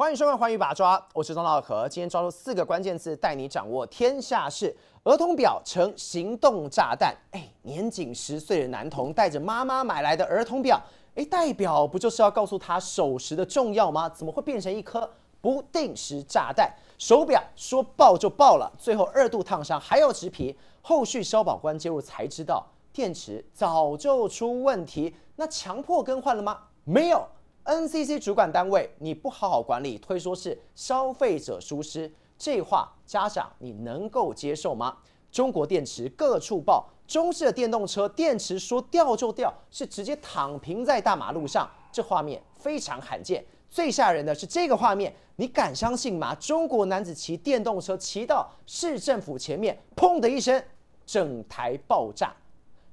欢迎收看《欢迎把抓》，我是张道和。今天抓住四个关键字，带你掌握天下事。儿童表成行动炸弹。哎，年仅十岁的男童带着妈妈买来的儿童表，哎，代表不就是要告诉他守时的重要吗？怎么会变成一颗不定时炸弹？手表说爆就爆了，最后二度烫伤还要植皮。后续消保官介入才知道，电池早就出问题。那强迫更换了吗？没有。NCC 主管单位，你不好好管理，推说是消费者疏失，这话家长你能够接受吗？中国电池各处爆，中式的电动车电池说掉就掉，是直接躺平在大马路上，这画面非常罕见。最吓人的是这个画面，你敢相信吗？中国男子骑电动车骑到市政府前面，砰的一声，整台爆炸。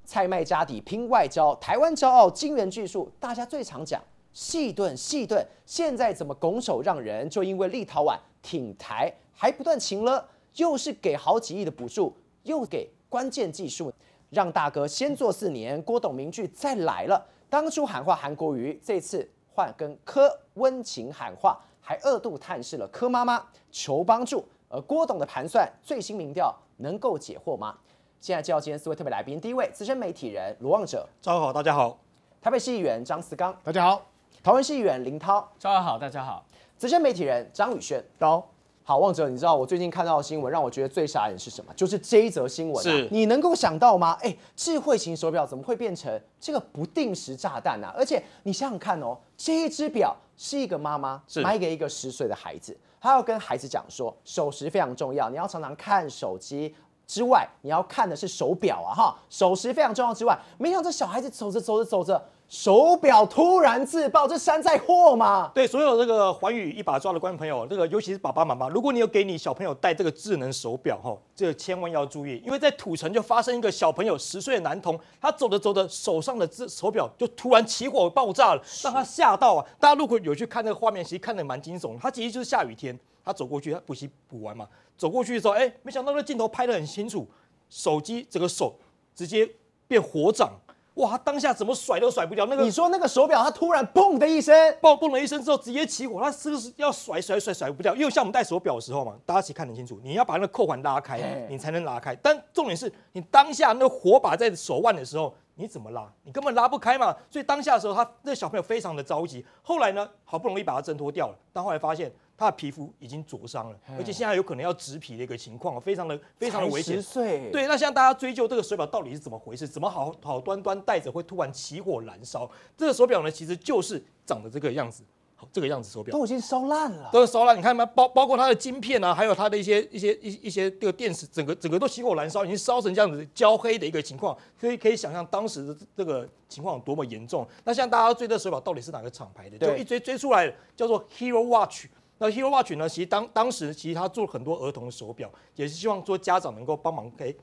蔡卖家底拼外交，台湾骄傲，金元技术，大家最常讲。细顿细顿，现在怎么拱手让人？就因为立陶宛挺台，还不断请了，又是给好几亿的补助，又给关键技术，让大哥先做四年。郭董名句再来了，当初喊话韩国瑜，这次换跟柯温情喊话，还二度探视了柯妈妈求帮助。而郭董的盘算，最新民调能够解惑吗？现在就要天四位特别来宾，第一位资深媒体人罗望者，赵好，大家好。台北市议员张思刚，大家好。台湾戏院林涛，早上好，大家好。资深媒体人张宇轩，好，好，望哲，你知道我最近看到的新闻，让我觉得最傻人是什么？就是这一则新闻，你能够想到吗？哎，智慧型手表怎么会变成这个不定时炸弹呢？而且你想想看哦，这一只表是一个妈妈买给一个十岁的孩子，她要跟孩子讲说，守时非常重要，你要常常看手机之外，你要看的是手表啊，哈，守时非常重要之外，没想到小孩子走着走着走着。手表突然自爆，这山寨货吗？对，所有这个环宇一把抓的观众朋友，这个尤其是爸爸妈妈，如果你有给你小朋友戴这个智能手表，哈，这个千万要注意，因为在土城就发生一个小朋友十岁的男童，他走着走着，手上的智手表就突然起火爆炸了，让他吓到啊！大家如果有去看那个画面，其实看的蛮惊悚。他其实就是下雨天，他走过去，他补习补完嘛，走过去的时候，哎，没想到那镜头拍得很清楚，手机整个手直接变火掌。哇！当下怎么甩都甩不掉那个。你说那个手表，它突然砰的一声爆嘣了一声之后，直接起火，它是不是要甩甩甩甩不掉？因为像我们戴手表的时候嘛，大家其实看得清楚，你要把那个扣环拉开，你才能拉开。但重点是你当下那火把在手腕的时候，你怎么拉？你根本拉不开嘛。所以当下的时候，他那小朋友非常的着急。后来呢，好不容易把它挣脱掉了，但后来发现。他的皮肤已经灼伤了，而且现在有可能要植皮的一个情况，非常的非常的危险。十对，那现在大家追究这个手表到底是怎么回事，怎么好好端端戴着会突然起火燃烧？这个手表呢，其实就是长的这个样子，好这个样子手表都已经烧烂了，都烧烂。你看吗？包包括它的晶片啊，还有它的一些一些一一些这个电池，整个整个都起火燃烧，已经烧成这样子焦黑的一个情况，所以可以想象当时的这个情况有多么严重。那像大家追这手表到底是哪个厂牌的？就一追追出来叫做 Hero Watch。那 Hero Watch 呢？其实当当时其实他做很多儿童的手表，也是希望说家长能够帮忙给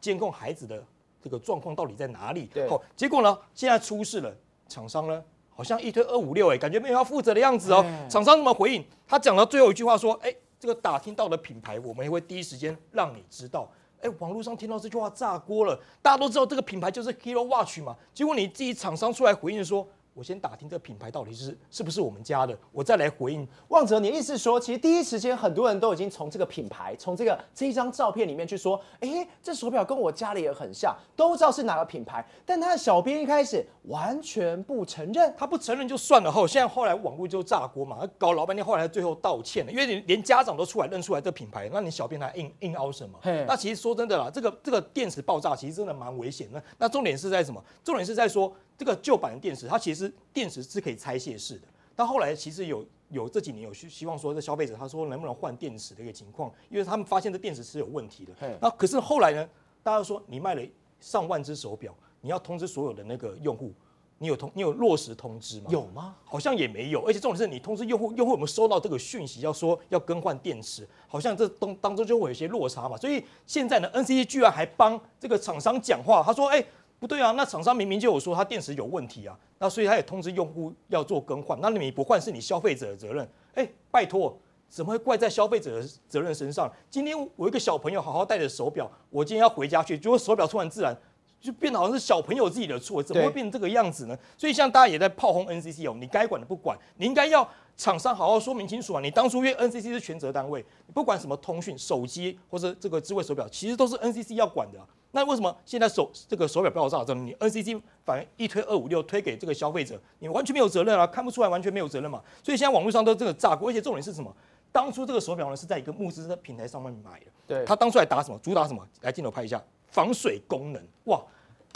监控孩子的这个状况到底在哪里。对。好，结果呢，现在出事了，厂商呢好像一推二五六，哎，感觉没有要负责的样子哦。厂商怎么回应？他讲到最后一句话说：“哎，这个打听到的品牌，我们也会第一时间让你知道。”哎，网络上听到这句话炸锅了，大家都知道这个品牌就是 Hero Watch 嘛。结果你自己厂商出来回应说。我先打听这个品牌到底是是不是我们家的，我再来回应。望哲，你意思说，其实第一时间很多人都已经从这个品牌，从这个这一张照片里面去说，哎，这手表跟我家里也很像，都知道是哪个品牌。但他的小编一开始完全不承认，他不承认就算了后，现在后来网络就炸锅嘛，搞老半天，后来最后道歉了。因为你连家长都出来认出来这品牌，那你小编还硬硬凹什么？那其实说真的啦，这个这个电池爆炸其实真的蛮危险的。那重点是在什么？重点是在说。这个旧版的电池，它其实电池是可以拆卸式的。但后来其实有有这几年有希望说，这消费者他说能不能换电池的一个情况，因为他们发现这电池是有问题的。那可是后来呢，大家说你卖了上万只手表，你要通知所有的那个用户，你有通你有落实通知吗？有吗？好像也没有。而且重点是你通知用户，用户有没有收到这个讯息，要说要更换电池？好像这当当中就会有一些落差嘛。所以现在呢，N C E 居然还帮这个厂商讲话，他说，哎。不对啊，那厂商明明就有说它电池有问题啊，那所以他也通知用户要做更换。那你不换是你消费者的责任，哎，拜托，怎么会怪在消费者的责任身上？今天我一个小朋友好好戴着手表，我今天要回家去，结果手表突然自然就变得好像是小朋友自己的错，怎么会变成这个样子呢？所以像大家也在炮轰 NCC 哦，你该管的不管，你应该要厂商好好说明清楚啊。你当初约 NCC 是全责单位，不管什么通讯、手机或者这个智慧手表，其实都是 NCC 要管的。那为什么现在手这个手表爆炸之么你 N C c 反而一推二五六推给这个消费者，你完全没有责任啊？看不出来完全没有责任嘛？所以现在网络上都这个炸锅，而且重点是什么？当初这个手表呢是在一个慕斯的平台上面买的，对，他当初来打什么？主打什么？来镜头拍一下防水功能，哇，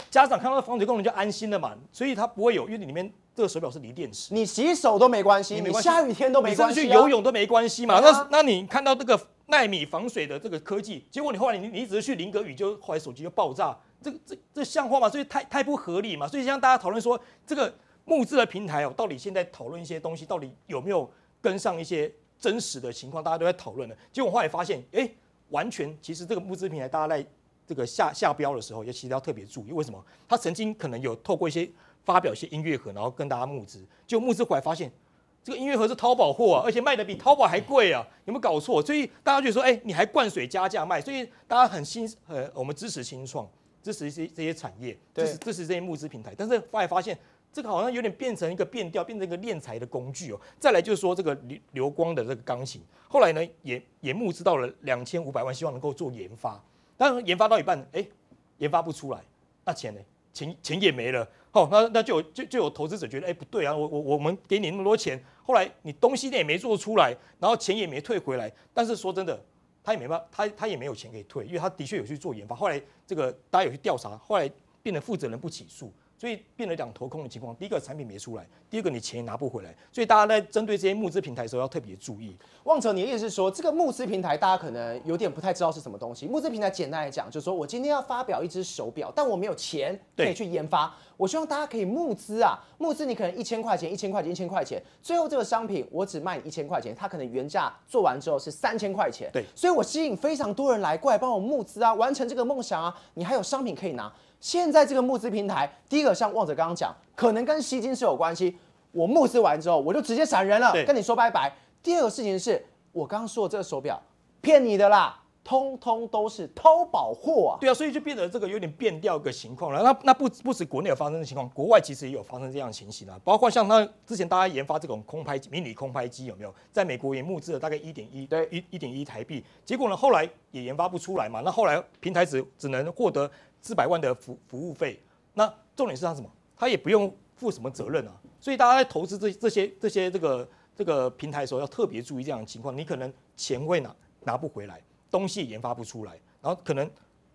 家长看到防水功能就安心了嘛？所以它不会有，因为你里面这个手表是锂电池，你洗手都没关系，你下雨天都没关系，你上去游泳都没关系嘛？那那你看到这个？纳米防水的这个科技，结果你后来你你只是去淋个雨，就后来手机就爆炸，这这这像话吗？所以太太不合理嘛。所以像大家讨论说，这个募资的平台哦，到底现在讨论一些东西，到底有没有跟上一些真实的情况，大家都在讨论的。结果后来发现，哎，完全其实这个募资平台，大家在这个下下标的时候，也其实要特别注意。为什么？他曾经可能有透过一些发表一些音乐盒，然后跟大家募资，就募资回来发现。这个音乐盒是淘宝货啊，而且卖的比淘宝还贵啊，有没有搞错？所以大家就说，哎，你还灌水加价卖，所以大家很欣呃，我们支持新创，支持这这些产业，支持支持这些募资平台。但是后来发现，这个好像有点变成一个变调，变成一个敛财的工具哦。再来就是说，这个流流光的这个钢琴，后来呢也也募资到了两千五百万，希望能够做研发。当然，研发到一半，哎，研发不出来，那钱呢？钱钱也没了，好，那那就有就就有投资者觉得，哎，不对啊，我我我们给你那么多钱，后来你东西那也没做出来，然后钱也没退回来，但是说真的，他也没办，他他也没有钱可以退，因为他的确有去做研发，后来这个大家有去调查，后来变得负责人不起诉。所以变得两头空的情况，第一个产品没出来，第二个你钱也拿不回来。所以大家在针对这些募资平台的时候要特别注意。望城，你的意思是说，这个募资平台大家可能有点不太知道是什么东西？募资平台简单来讲，就是说我今天要发表一只手表，但我没有钱可以去研发，我希望大家可以募资啊，募资你可能一千块钱、一千块钱、一千块钱，最后这个商品我只卖你一千块钱，它可能原价做完之后是三千块钱。对，所以我吸引非常多人来过来帮我募资啊，完成这个梦想啊，你还有商品可以拿。现在这个募资平台，第一个像旺者刚刚讲，可能跟吸金是有关系。我募资完之后，我就直接闪人了，跟你说拜拜。第二个事情是我刚刚说，这个手表骗你的啦，通通都是偷宝货啊。对啊，所以就变得这个有点变掉个情况了。那那不不止国内有发生的情况，国外其实也有发生这样的情形啊。包括像那之前大家研发这种空拍迷你空拍机有没有？在美国也募资了大概一点一，一一点一台币。结果呢，后来也研发不出来嘛。那后来平台只只能获得。四百万的服服务费，那重点是他什么？他也不用负什么责任啊。所以大家在投资这这些这些这个这个平台的时候，要特别注意这样的情况。你可能钱会拿拿不回来，东西研发不出来，然后可能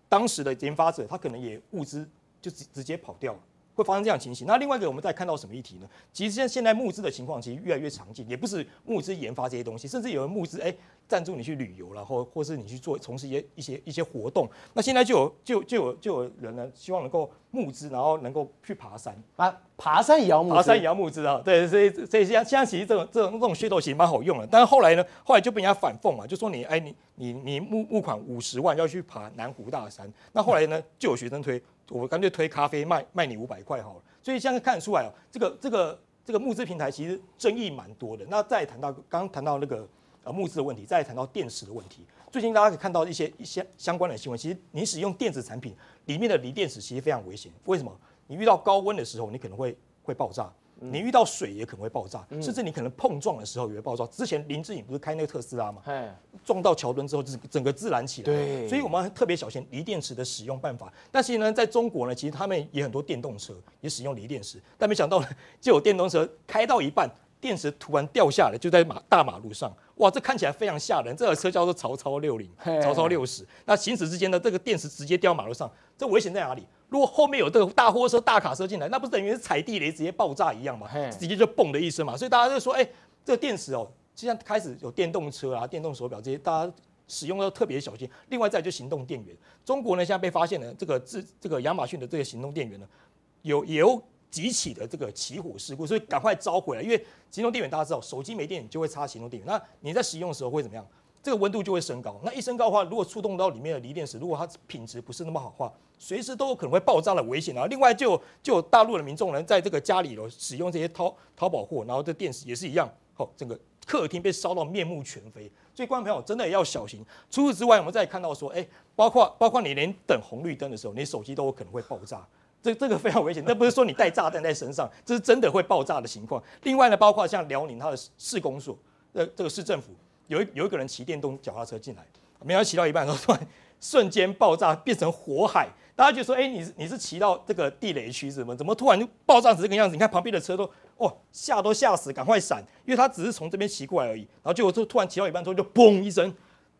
当时的研发者他可能也物资就直直接跑掉了。会发生这样情形。那另外一个，我们再看到什么议题呢？其实现现在募资的情况，其实越来越常见，也不是募资研发这些东西，甚至有人募资哎赞助你去旅游，然后或是你去做从事一些一些一些活动。那现在就有就就有就有人呢希望能够募资，然后能够去爬山啊，爬山也要爬山也要募资啊。对，所以所以像现在其实这种这种这种噱头其实蛮好用的，但是后来呢，后来就被人家反讽嘛，就说你哎你你你募募款五十万要去爬南湖大山，那后来呢就有学生推。我干脆推咖啡卖卖你五百块好了，所以现在看得出来哦，这个这个这个募资平台其实争议蛮多的。那再谈到刚刚谈到那个呃募资的问题，再谈到电池的问题，最近大家可以看到一些一些相关的新闻，其实你使用电子产品里面的锂电池其实非常危险。为什么？你遇到高温的时候，你可能会会爆炸。你遇到水也可能会爆炸，甚至你可能碰撞的时候也会爆炸。之前林志颖不是开那个特斯拉嘛？撞到桥墩之后，整整个自燃起来。对，所以我们特别小心锂电池的使用办法。但是呢，在中国呢，其实他们也很多电动车也使用锂电池，但没想到呢，就有电动车开到一半，电池突然掉下来，就在马大马路上。哇，这看起来非常吓人。这车叫做曹操六零，曹操六十。那行驶之间呢，这个电池直接掉马路上，这危险在哪里？如果后面有这个大货车、大卡车进来，那不是等于是踩地雷直接爆炸一样嘛？直接就蹦的一声嘛。所以大家就说，哎，这个电池哦，就像开始有电动车啊、电动手表这些，大家使用要特别小心。另外再就行动电源，中国呢现在被发现了这个自这个亚马逊的这个行动电源呢，有也有几起的这个起火事故，所以赶快召回来。因为行动电源大家知道，手机没电就会插行动电源，那你在使用的时候会怎么样？这个温度就会升高，那一升高的话，如果触动到里面的锂电池，如果它品质不是那么好话，随时都有可能会爆炸的危险啊！另外，就就大陆的民众人在这个家里头使用这些淘淘宝货，然后这电池也是一样，哦，整个客厅被烧到面目全非。所以，观众朋友真的也要小心。除此之外，我们再看到说，哎，包括包括你连等红绿灯的时候，你手机都有可能会爆炸，这这个非常危险。那不是说你带炸弹在身上，这是真的会爆炸的情况。另外呢，包括像辽宁它的市公所，呃，这个市政府。有一有一个人骑电动脚踏车进来，没想到骑到一半，然后突然瞬间爆炸变成火海，大家就说：“哎，你你是骑到这个地雷区是吗？怎么突然就爆炸成这个样子？”你看旁边的车都，哦吓都吓死，赶快闪！因为他只是从这边骑过来而已，然后结果就突然骑到一半，之后就砰一声。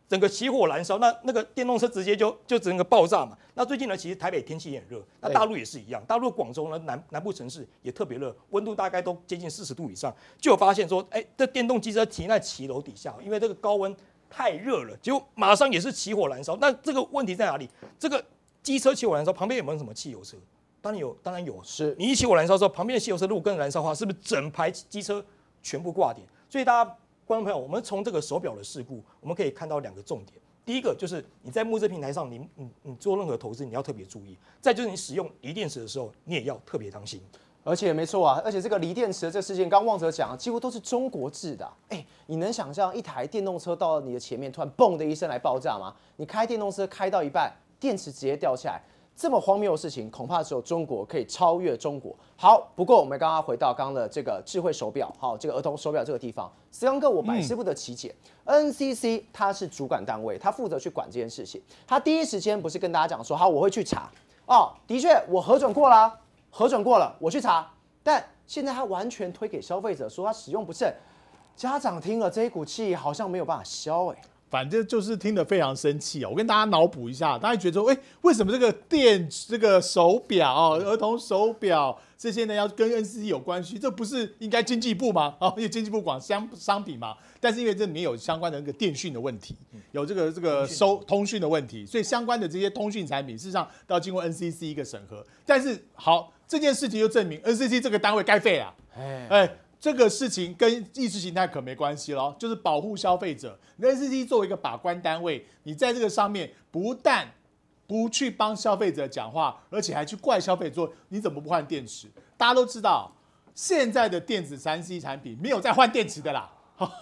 整个起火燃烧，那那个电动车直接就就整个爆炸嘛。那最近呢，其实台北天气也很热，那大陆也是一样。大陆广州呢南南部城市也特别热，温度大概都接近四十度以上。就有发现说，哎，这电动机车停在骑楼底下，因为这个高温太热了，就马上也是起火燃烧。那这个问题在哪里？这个机车起火燃烧，旁边有没有什么汽油车？当然有，当然有。是你一起火燃烧后，旁边的汽油车如果跟燃烧话，是不是整排机车全部挂点？所以大家。观众朋友，我们从这个手表的事故，我们可以看到两个重点。第一个就是你在募资平台上，你、你、你做任何投资，你要特别注意；再就是你使用锂电池的时候，你也要特别当心。而且没错啊，而且这个锂电池的这事件，刚旺哲讲啊，几乎都是中国制的。哎，你能想象一台电动车到你的前面，突然嘣的一声来爆炸吗？你开电动车开到一半，电池直接掉下来。这么荒谬的事情，恐怕只有中国可以超越中国。好，不过我们刚刚回到刚刚的这个智慧手表，好，这个儿童手表这个地方，思刚哥我百思不得其解。NCC 它是主管单位，它负责去管这件事情，他第一时间不是跟大家讲说，好，我会去查。哦，的确我核准过了，核准过了，我去查。但现在他完全推给消费者，说他使用不慎，家长听了这一股气，好像没有办法消哎。反正就是听得非常生气哦！我跟大家脑补一下，大家觉得说，哎，为什么这个电、这个手表、儿童手表这些呢，要跟 NCC 有关系？这不是应该经济部吗？哦，因为经济部管商商品嘛。但是因为这里面有相关的那个电讯的问题，有这个这个收通讯的问题，所以相关的这些通讯产品，事实上都要经过 NCC 一个审核。但是好，这件事情就证明 NCC 这个单位该废了。哎。这个事情跟意识形态可没关系喽，就是保护消费者。n C 作为一个把关单位，你在这个上面不但不去帮消费者讲话，而且还去怪消费者，你怎么不换电池？大家都知道，现在的电子三 C 产品没有在换电池的啦，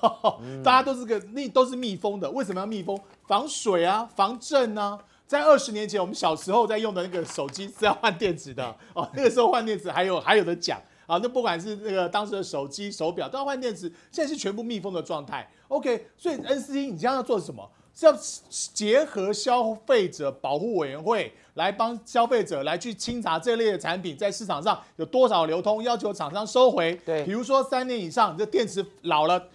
大家都是个密都是密封的。为什么要密封？防水啊，防震啊。在二十年前，我们小时候在用的那个手机是要换电池的哦，那个时候换电池还有还有的讲。啊，那不管是那个当时的手机、手表都要换电池，现在是全部密封的状态。OK，所以 NCC 你将要做什么？是要结合消费者保护委员会来帮消费者来去清查这类的产品在市场上有多少流通，要求厂商收回。对，比如说三年以上，这电池老了，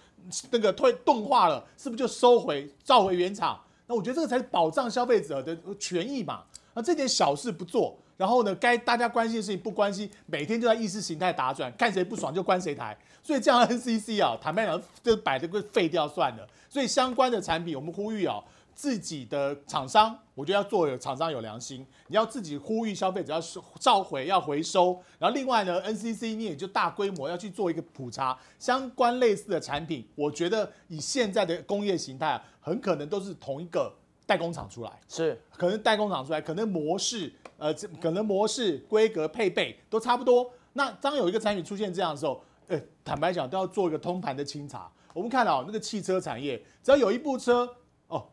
那个退钝化了，是不是就收回召回原厂？那我觉得这个才是保障消费者的权益嘛。那这点小事不做。然后呢，该大家关心的事情不关心，每天就在意识形态打转，看谁不爽就关谁台。所以这样 NCC 啊，坦白讲，就摆这个废掉算了。所以相关的产品，我们呼吁啊，自己的厂商，我觉得要做有厂商有良心，你要自己呼吁消费者要召回、要回收。然后另外呢，NCC 你也就大规模要去做一个普查，相关类似的产品，我觉得以现在的工业形态啊，很可能都是同一个代工厂出来，是可能代工厂出来，可能模式。呃，这可能模式、规格、配备都差不多。那当有一个产品出现这样的时候，呃，坦白讲都要做一个通盘的清查。我们看到那个汽车产业，只要有一部车哦，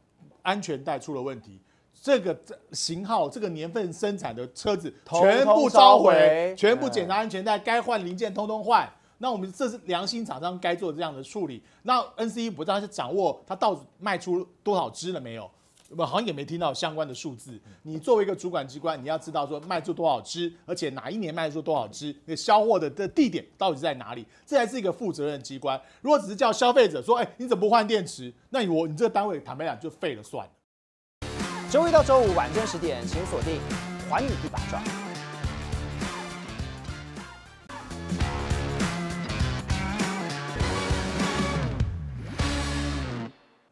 安全带出了问题，这个型号、这个年份生产的车子全部召回，全部检查安全带，该换零件通通换。那我们这是良心厂商该做这样的处理。那 N C E 不知道是掌握他到底卖出多少只了没有？我们好像也没听到相关的数字。你作为一个主管机关，你要知道说卖出多少只，而且哪一年卖出多少只，那销货的的地点到底在哪里？这才是一个负责任机关。如果只是叫消费者说，哎，你怎么不换电池？那我你这个单位坦白讲就废了算了。周一到周五晚间十点，请锁定《环宇一百转》。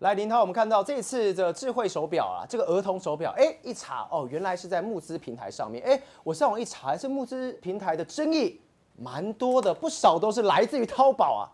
来林涛，我们看到这次的智慧手表啊，这个儿童手表，哎，一查哦，原来是在募资平台上面。哎，我上网一查，这募资平台的争议蛮多的，不少都是来自于淘宝啊。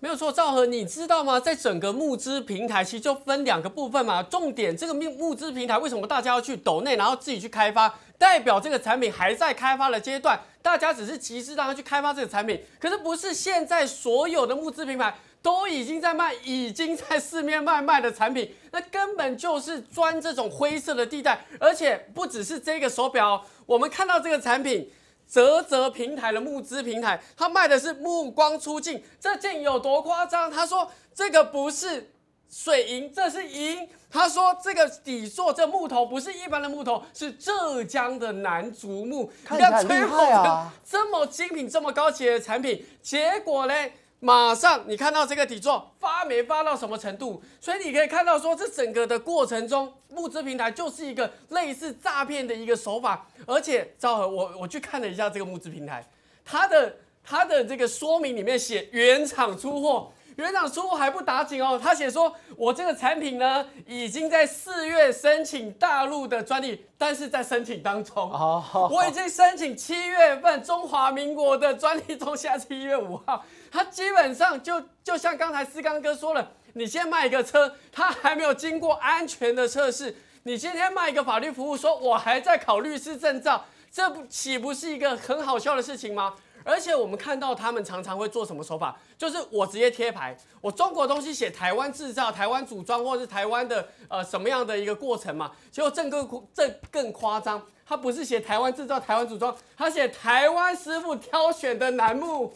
没有错，赵和，你知道吗？在整个募资平台，其实就分两个部分嘛。重点，这个募募资平台为什么大家要去抖内，然后自己去开发，代表这个产品还在开发的阶段，大家只是集资让他去开发这个产品。可是不是现在所有的募资平台。都已经在卖，已经在市面卖卖的产品，那根本就是钻这种灰色的地带。而且不只是这个手表，我们看到这个产品，泽泽平台的募资平台，他卖的是目光出镜，这镜有多夸张？他说这个不是水银，这是银。他说这个底座这木头不是一般的木头，是浙江的楠竹木。你看，吹捧的这么精品，这么高级的产品，结果嘞？马上你看到这个底座发霉发到什么程度？所以你可以看到说，这整个的过程中，募资平台就是一个类似诈骗的一个手法。而且赵和我，我去看了一下这个募资平台，它的它的这个说明里面写原厂出货，原厂出货还不打紧哦，他写说我这个产品呢已经在四月申请大陆的专利，但是在申请当中。哦，好，我已经申请七月份中华民国的专利，从下七月五号。他基本上就就像刚才思刚哥说了，你先卖一个车，他还没有经过安全的测试；你今天卖一个法律服务，说我还在考律师证照，这不岂不是一个很好笑的事情吗？而且我们看到他们常常会做什么手法，就是我直接贴牌，我中国东西写台湾制造、台湾组装，或是台湾的呃什么样的一个过程嘛？结果这个这更夸张，他不是写台湾制造、台湾组装，他写台湾师傅挑选的楠木。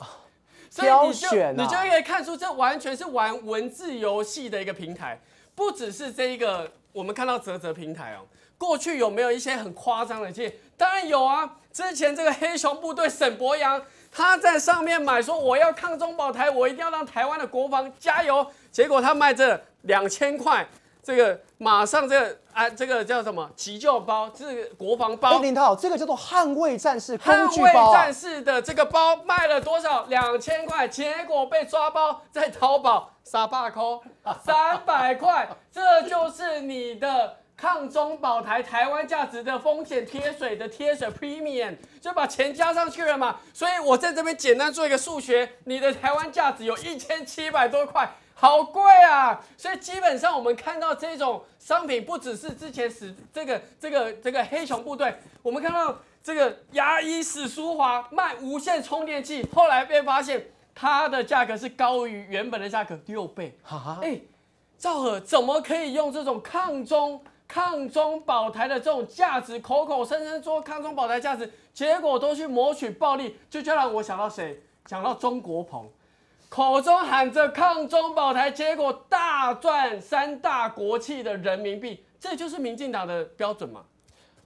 所以你就你就可以看出，这完全是玩文字游戏的一个平台，不只是这一个。我们看到泽泽平台哦，过去有没有一些很夸张的？记，当然有啊。之前这个黑熊部队沈博阳，他在上面买说我要抗中保台，我一定要让台湾的国防加油。结果他卖这两千块。这个马上这啊，这个叫什么急救包？是国防包。林涛，这个叫做捍卫战士工具包。捍卫战士的这个包卖了多少？两千块，结果被抓包在淘宝，傻爸扣三百块。这就是你的抗中保台台湾价值的风险贴水的贴水 premium，就把钱加上去了嘛。所以我在这边简单做一个数学，你的台湾价值有一千七百多块。好贵啊！所以基本上我们看到这种商品，不只是之前死这个这个这个黑熊部队，我们看到这个牙医史书华卖无线充电器，后来被发现它的价格是高于原本的价格六倍。哈哈，哎，赵赫怎么可以用这种抗中抗中保台的这种价值，口口声声说抗中保台价值，结果都去谋取暴利，就就让我想到谁？想到中国鹏。口中喊着抗中保台，结果大赚三大国企的人民币，这就是民进党的标准嘛？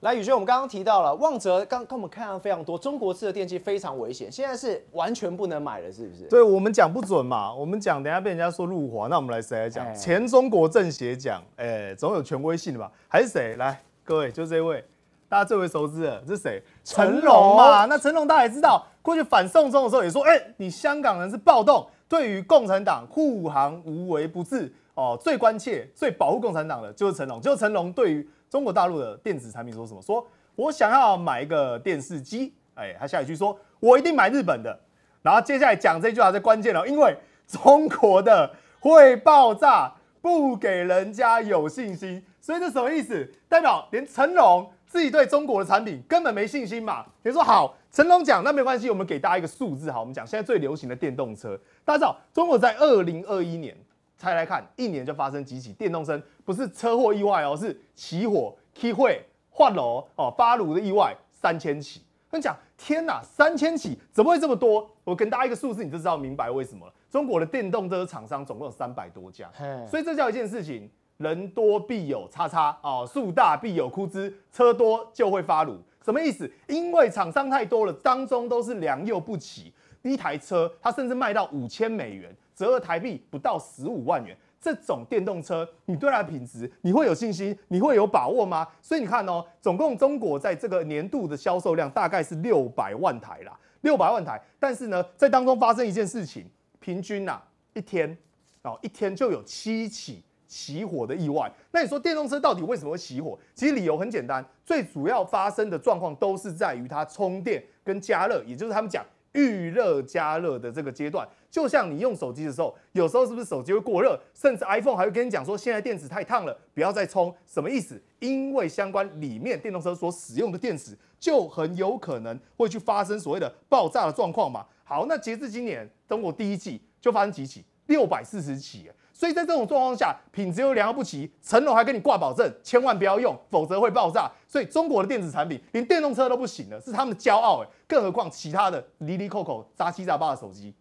来宇轩，我们刚刚提到了，旺泽刚刚我们看到非常多中国制的电器非常危险，现在是完全不能买了，是不是？对，我们讲不准嘛，我们讲等下被人家说入华，那我们来谁来讲？前中国政协讲，哎，总有权威性的吧？还是谁？来，各位就这位，大家最为熟知的，是谁？成龙嘛？那成龙大家也知道。过去反送中的时候也说：“哎，你香港人是暴动，对于共产党护航无微不至哦，最关切、最保护共产党的就是成龙。”就成龙对于中国大陆的电子产品说什么：“说我想要买一个电视机。”哎，他下一句说：“我一定买日本的。”然后接下来讲这句话最关键了，因为中国的会爆炸，不给人家有信心。所以这什么意思？代表连成龙。自己对中国的产品根本没信心嘛？你说好，成龙讲那没关系，我们给大家一个数字，好，我们讲现在最流行的电动车，大家知道中国在二零二一年才来看，一年就发生几起电动车不是车祸意外哦，是起火、起火、换楼哦，发炉的意外三千起。跟你讲，天哪，三千起，怎么会这么多？我跟大家一个数字，你就知道明白为什么了。中国的电动车厂商总共有三百多家，所以这叫一件事情。人多必有叉叉哦，树大必有枯枝，车多就会发鲁。什么意思？因为厂商太多了，当中都是良莠不齐。一台车，它甚至卖到五千美元，折合台币不到十五万元。这种电动车，你对它的品质，你会有信心，你会有把握吗？所以你看哦，总共中国在这个年度的销售量大概是六百万台啦，六百万台。但是呢，在当中发生一件事情，平均呐一天，哦一天就有七起。起火的意外，那你说电动车到底为什么会起火？其实理由很简单，最主要发生的状况都是在于它充电跟加热，也就是他们讲预热加热的这个阶段。就像你用手机的时候，有时候是不是手机会过热？甚至 iPhone 还会跟你讲说，现在电池太烫了，不要再充，什么意思？因为相关里面电动车所使用的电池就很有可能会去发生所谓的爆炸的状况嘛。好，那截至今年中国第一季就发生几起，六百四十起。所以在这种状况下，品质又良莠不齐，成龙还跟你挂保证，千万不要用，否则会爆炸。所以中国的电子产品连电动车都不行了，是他们的骄傲哎，更何况其他的离离扣扣、杂七杂八的手机。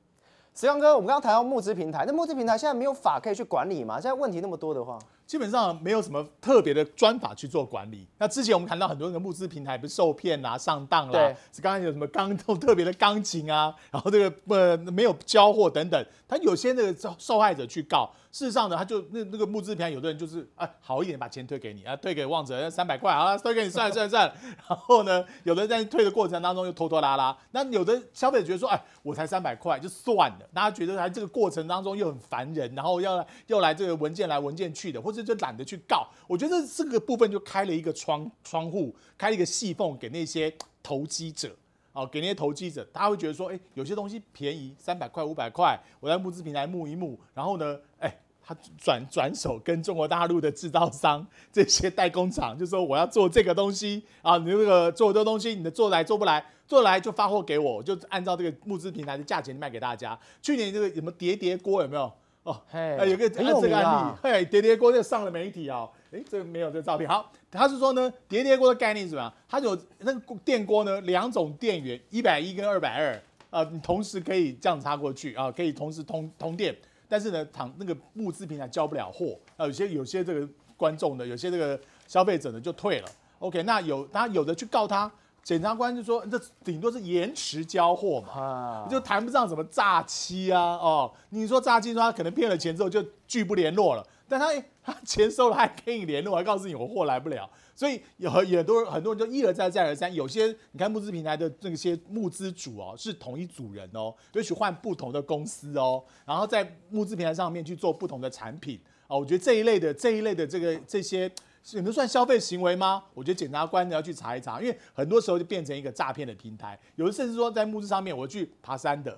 时光哥，我们刚刚谈到募资平台，那募资平台现在没有法可以去管理吗？现在问题那么多的话。基本上没有什么特别的专法去做管理。那之前我们谈到很多个募资平台不是受骗啦、上当啦。是刚才有什么钢都特别的钢琴啊，然后这个呃没有交货等等。他有些那个受害者去告，事实上呢，他就那那个募资平台有的人就是啊好一点把钱退给你啊，退给望者三百块啊，退给你算了算了算。了。然后呢，有的在退的过程当中又拖拖拉拉。那有的消费者觉得说哎我才三百块就算了，大家觉得他这个过程当中又很烦人，然后要又来这个文件来文件去的，或。者。就懒得去告，我觉得这个部分就开了一个窗窗户，开了一个细缝给那些投机者，哦，给那些投机者，他会觉得说，哎，有些东西便宜三百块五百块，我在募资平台募一募，然后呢，哎，他转转手跟中国大陆的制造商 这些代工厂就说我要做这个东西啊，你那个做这东西，你的做来做不来，做来就发货给我，我就按照这个募资平台的价钱卖给大家。去年这个什么叠叠锅有没有？哦，哎，有个这个案例，嘿，叠叠锅又上了媒体啊，哎，这个没有这照片。好，他是说呢，叠叠锅的概念什么样？它有那个电锅呢，两种电源，一百一跟二百二，呃，你同时可以这样插过去啊，可以同时通通电。但是呢，厂那个木制品台交不了货，呃，有些有些这个观众的，有些这个消费者呢就退了。OK，那有他有的去告他。检察官就说：“这顶多是延迟交货嘛，就谈不上什么诈欺啊！哦，你说诈欺，他可能骗了钱之后就拒不联络了。但他他钱收了，还跟你联络，还告诉你我货来不了。所以有很多人，很多人就一而再，再而三。有些你看募资平台的那些募资主哦，是同一组人哦，也许换不同的公司哦，然后在募资平台上面去做不同的产品哦，我觉得这一类的，这一类的这个这些。”是能算消费行为吗？我觉得检察官要去查一查，因为很多时候就变成一个诈骗的平台。有的甚至说在募资上面，我去爬山的，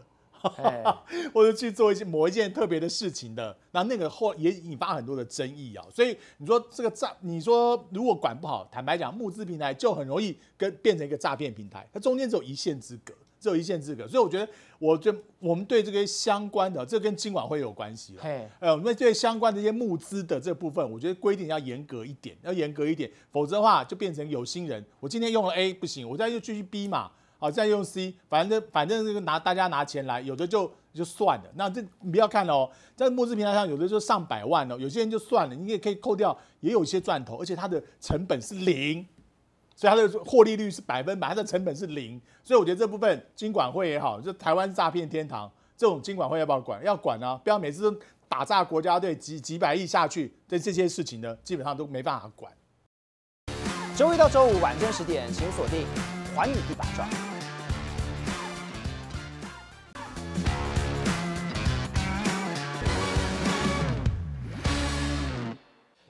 或者去做一些某一件特别的事情的，那那个后也引发很多的争议啊。所以你说这个诈，你说如果管不好，坦白讲，募资平台就很容易跟变成一个诈骗平台，它中间只有一线之隔。只有一线资格，所以我觉得，我觉我们对这个相关的，这跟金管会有关系。哎，呃，我们对相关的一些募资的这部分，我觉得规定要严格一点，要严格一点，否则的话就变成有心人。我今天用了 A 不行，我再又继续 B 嘛，好，再用 C，反正反正这个拿大家拿钱来，有的就就算了。那这不要看哦，在募资平台上，有的就上百万哦，有些人就算了，你也可以扣掉，也有一些赚头，而且它的成本是零。所以它的获利率是百分百，它的成本是零，所以我觉得这部分经管会也好，就台湾诈骗天堂这种经管会要不要管？要管啊，不要每次都打炸国家队几几百亿下去，这这些事情呢，基本上都没办法管。周一到周五晚间十点，请锁定《还你百兆》。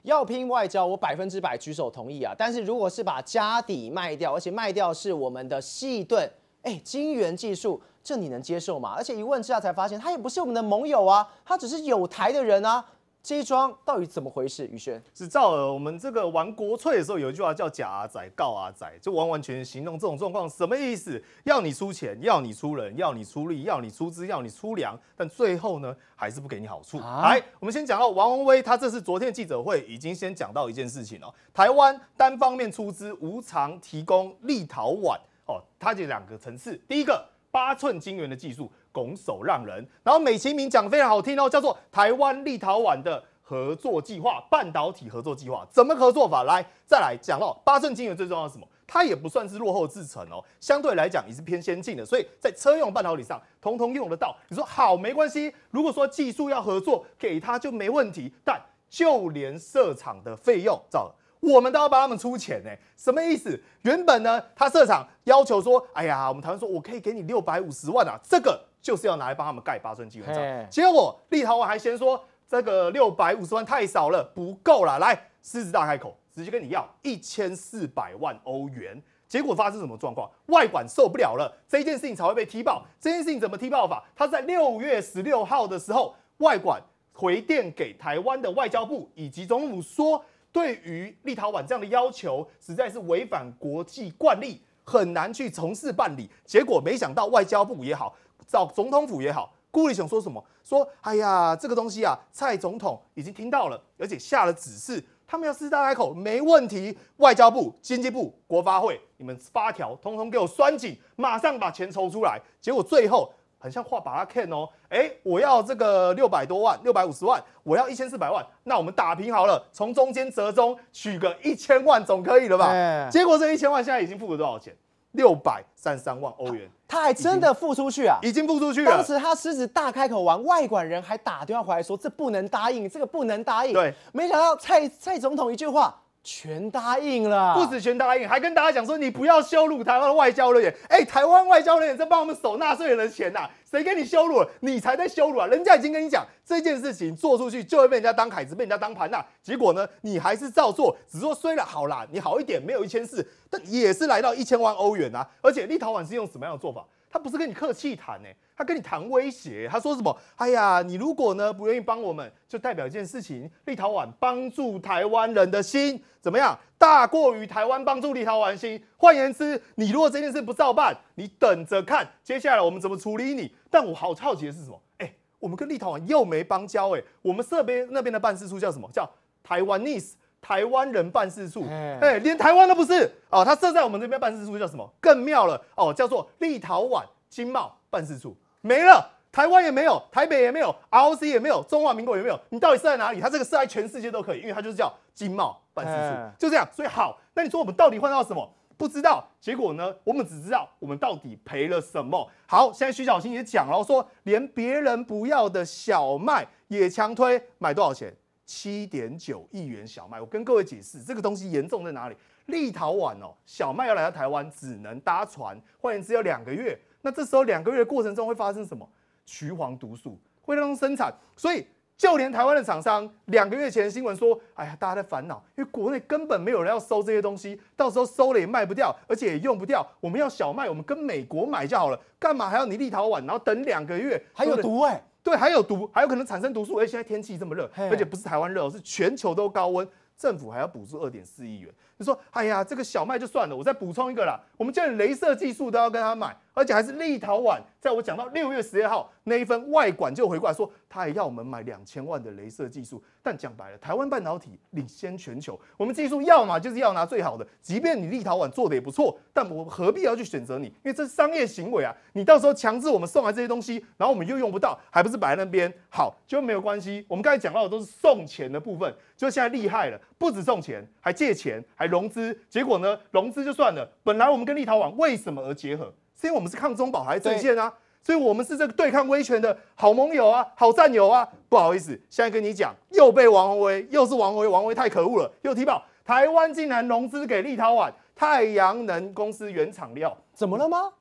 要拼外交，我百分之百举手同意啊！但是如果是把家底卖掉，而且卖掉是我们的细盾，哎，金元技术，这你能接受吗？而且一问之下才发现，他也不是我们的盟友啊，他只是有台的人啊。这一桩到底怎么回事？宇轩是照了我们这个玩国粹的时候有一句话叫“假阿仔告阿仔”，就完完全全形容这种状况，什么意思？要你出钱，要你出人，要你出力，要你出资，要你出粮，但最后呢还是不给你好处。来，我们先讲到王宏威，他这次昨天记者会已经先讲到一件事情了。台湾单方面出资无偿提供立陶宛，哦，它有两个层次，第一个八寸晶圆的技术。拱手让人，然后美其名讲非常好听哦，叫做台湾立陶宛的合作计划，半导体合作计划，怎么合作法？来，再来讲到八寸晶圆最重要是什么？它也不算是落后制程哦，相对来讲也是偏先进的，所以在车用半导体上，通通用得到。你说好没关系，如果说技术要合作，给他就没问题。但就连设厂的费用，糟了，我们都要帮他们出钱呢？什么意思？原本呢，他设厂要求说，哎呀，我们台湾说，我可以给你六百五十万啊，这个。就是要拿来帮他们盖八寸纪念馆，结果立陶宛还嫌说这个六百五十万太少了，不够了，来狮子大开口，直接跟你要一千四百万欧元。结果发生什么状况？外管受不了了，这件事情才会被踢爆。这件事情怎么踢爆法？他在六月十六号的时候，外管回电给台湾的外交部以及总统，说对于立陶宛这样的要求，实在是违反国际惯例，很难去从事办理。结果没想到外交部也好。找总统府也好，顾立雄说什么？说哎呀，这个东西啊，蔡总统已经听到了，而且下了指示，他们要四大开口，没问题。外交部、经济部、国发会，你们发条通通给我拴紧，马上把钱筹出来。结果最后很像话，把他看哦，哎，我要这个六百多万，六百五十万，我要一千四百万，那我们打平好了，从中间折中取个一千万，总可以了吧？结果这一千万现在已经付了多少钱？六百三十三万欧元，他还真的付出去啊！已经付出去了。当时他狮子大开口，玩外管人还打电话回来说：“这不能答应，这个不能答应。”对，没想到蔡蔡总统一句话。全答应了，不止全答应，还跟大家讲说，你不要羞辱台湾的外交人员。哎，台湾外交人员在帮我们守纳税人的钱呐，谁跟你羞辱了，你才在羞辱啊？人家已经跟你讲，这件事情做出去就会被人家当凯子，被人家当盘呐。结果呢，你还是照做，只是说虽然好啦，你好一点，没有一千四，但也是来到一千万欧元呐。而且立陶宛是用什么样的做法？他不是跟你客气谈诶，他跟你谈威胁。他说什么？哎呀，你如果呢不愿意帮我们，就代表一件事情，立陶宛帮助台湾人的心怎么样，大过于台湾帮助立陶宛心。换言之，你如果这件事不照办，你等着看接下来我们怎么处理你。但我好好奇的是什么？哎，我们跟立陶宛又没邦交哎，我们这边那边的办事处叫什么叫台湾 s 斯。台湾人办事处，哎，连台湾都不是哦，它设在我们这边办事处叫什么？更妙了哦，叫做立陶宛经贸办事处，没了，台湾也没有，台北也没有，ROC 也没有，中华民国也没有？你到底设在哪里？它这个设在全世界都可以，因为它就是叫经贸办事处，就这样。所以好，那你说我们到底换到什么？不知道。结果呢，我们只知道我们到底赔了什么。好，现在徐小新也讲了，说连别人不要的小麦也强推买多少钱？七点九亿元小麦，我跟各位解释，这个东西严重在哪里？立陶宛哦，小麦要来到台湾只能搭船，换言之，要两个月。那这时候两个月的过程中会发生什么？曲黄毒素会让它生产，所以就连台湾的厂商两个月前新闻说，哎呀，大家在烦恼，因为国内根本没有人要收这些东西，到时候收了也卖不掉，而且也用不掉。我们要小麦，我们跟美国买就好了，干嘛还要你立陶宛？然后等两个月，还有毒哎。对，还有毒，还有可能产生毒素。而现在天气这么热，而且不是台湾热，而是全球都高温，政府还要补助二点四亿元。就说，哎呀，这个小麦就算了，我再补充一个啦。我们就连镭射技术都要跟他买，而且还是立陶宛。在我讲到六月十二号那一份外管就回过来说，他还要我们买两千万的镭射技术。但讲白了，台湾半导体领先全球，我们技术要么就是要拿最好的。即便你立陶宛做的也不错，但我何必要去选择你？因为这是商业行为啊，你到时候强制我们送来这些东西，然后我们又用不到，还不是摆在那边？好，就没有关系。我们刚才讲到的都是送钱的部分，就现在厉害了，不止送钱，还借钱，还。融资结果呢？融资就算了，本来我们跟立陶宛为什么而结合？是因为我们是抗中保还政线啊，所以我们是这个对抗威权的好盟友啊，好战友啊。不好意思，现在跟你讲，又被王宏威，又是王威，王威太可恶了，又提报台湾竟然融资给立陶宛太阳能公司原厂料，怎么了吗？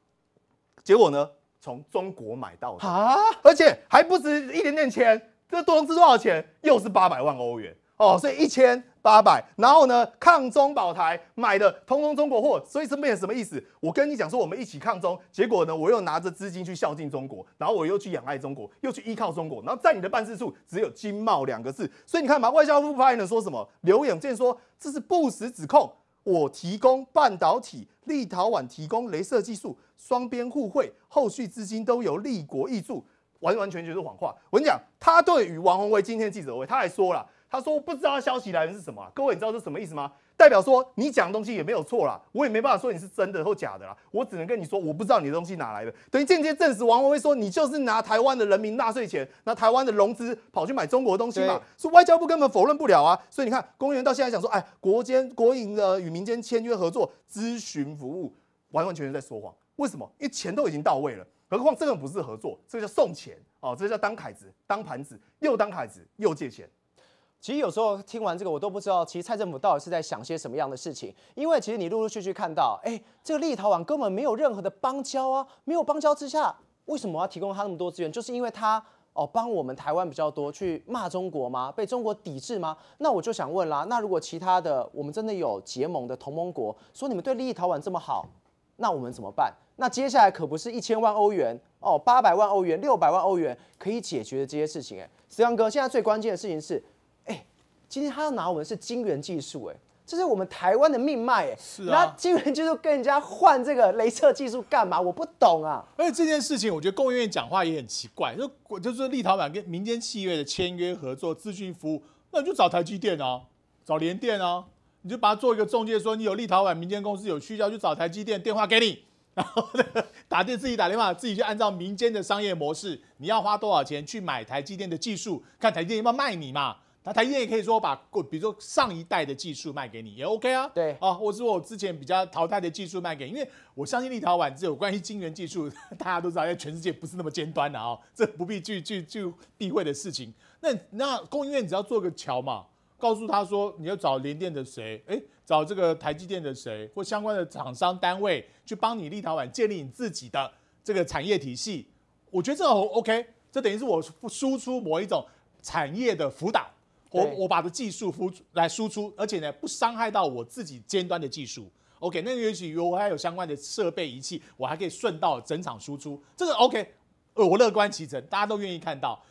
结果呢？从中国买到的啊，而且还不止一点点钱，这融资多少钱？又是八百万欧元。哦，所以一千八百，然后呢，抗中保台买的通通中国货，所以这边是什么意思？我跟你讲说，我们一起抗中，结果呢，我又拿着资金去孝敬中国，然后我又去仰赖中国，又去依靠中国，然后在你的办事处只有经贸两个字，所以你看嘛，外交部发言人说什么？刘永健说这是不实指控，我提供半导体，立陶宛提供镭射技术，双边互惠，后续资金都由立国挹注，完完全全是谎话。我跟你讲，他对于王宏威今天的记者会，他还说了。他说不知道消息来源是什么，各位你知道是什么意思吗？代表说你讲的东西也没有错啦，我也没办法说你是真的或假的啦，我只能跟你说我不知道你的东西哪来的，等于间接证实王文威说你就是拿台湾的人民纳税钱，拿台湾的融资跑去买中国东西嘛，所以外交部根本否认不了啊，所以你看公务员到现在想说，哎，国间国营的与民间签约合作咨询服务，完完全全在说谎，为什么？因为钱都已经到位了，何况这个不是合作，这个叫送钱哦，这叫当凯子，当盘子，又当凯子又借钱。其实有时候听完这个，我都不知道，其实蔡政府到底是在想些什么样的事情？因为其实你陆陆续续看到，哎，这个立陶宛根本没有任何的邦交啊，没有邦交之下，为什么要提供他那么多资源？就是因为他哦帮我们台湾比较多，去骂中国吗？被中国抵制吗？那我就想问啦，那如果其他的我们真的有结盟的同盟国，说你们对立陶宛这么好，那我们怎么办？那接下来可不是一千万欧元哦，八百万欧元、六百万欧元可以解决的这些事情。哎，石刚哥，现在最关键的事情是。今天他要拿我们是晶圆技术，哎，这是我们台湾的命脉，哎，那晶圆技术跟人家换这个镭射技术干嘛？我不懂啊。而且这件事情，我觉得供应链讲话也很奇怪，就就是立陶宛跟民间企业的签约合作、资讯服务，那你就找台积电哦，找联电哦，你就把它做一个中介，说你有立陶宛民间公司有需要，去找台积电，电话给你，然后打电自己打电话，自己就按照民间的商业模式，你要花多少钱去买台积电的技术，看台积电要不要卖你嘛。那台积电也可以说把过，比如说上一代的技术卖给你也 OK 啊，对，啊，或是我之前比较淘汰的技术卖给你，因为我相信立陶宛这有关于晶圆技术，大家都知道在全世界不是那么尖端的啊，这不必去去去避讳的事情。那那供应链只要做个桥嘛，告诉他说你要找联电的谁，哎，找这个台积电的谁，或相关的厂商单位去帮你立陶宛建立你自己的这个产业体系，我觉得这 OK，这等于是我输出某一种产业的辅导。我我把的技术输出来输出，而且呢不伤害到我自己尖端的技术。OK，那也许我还有相关的设备仪器，我还可以顺道整场输出，这个 OK，我乐观其成，大家都愿意看到。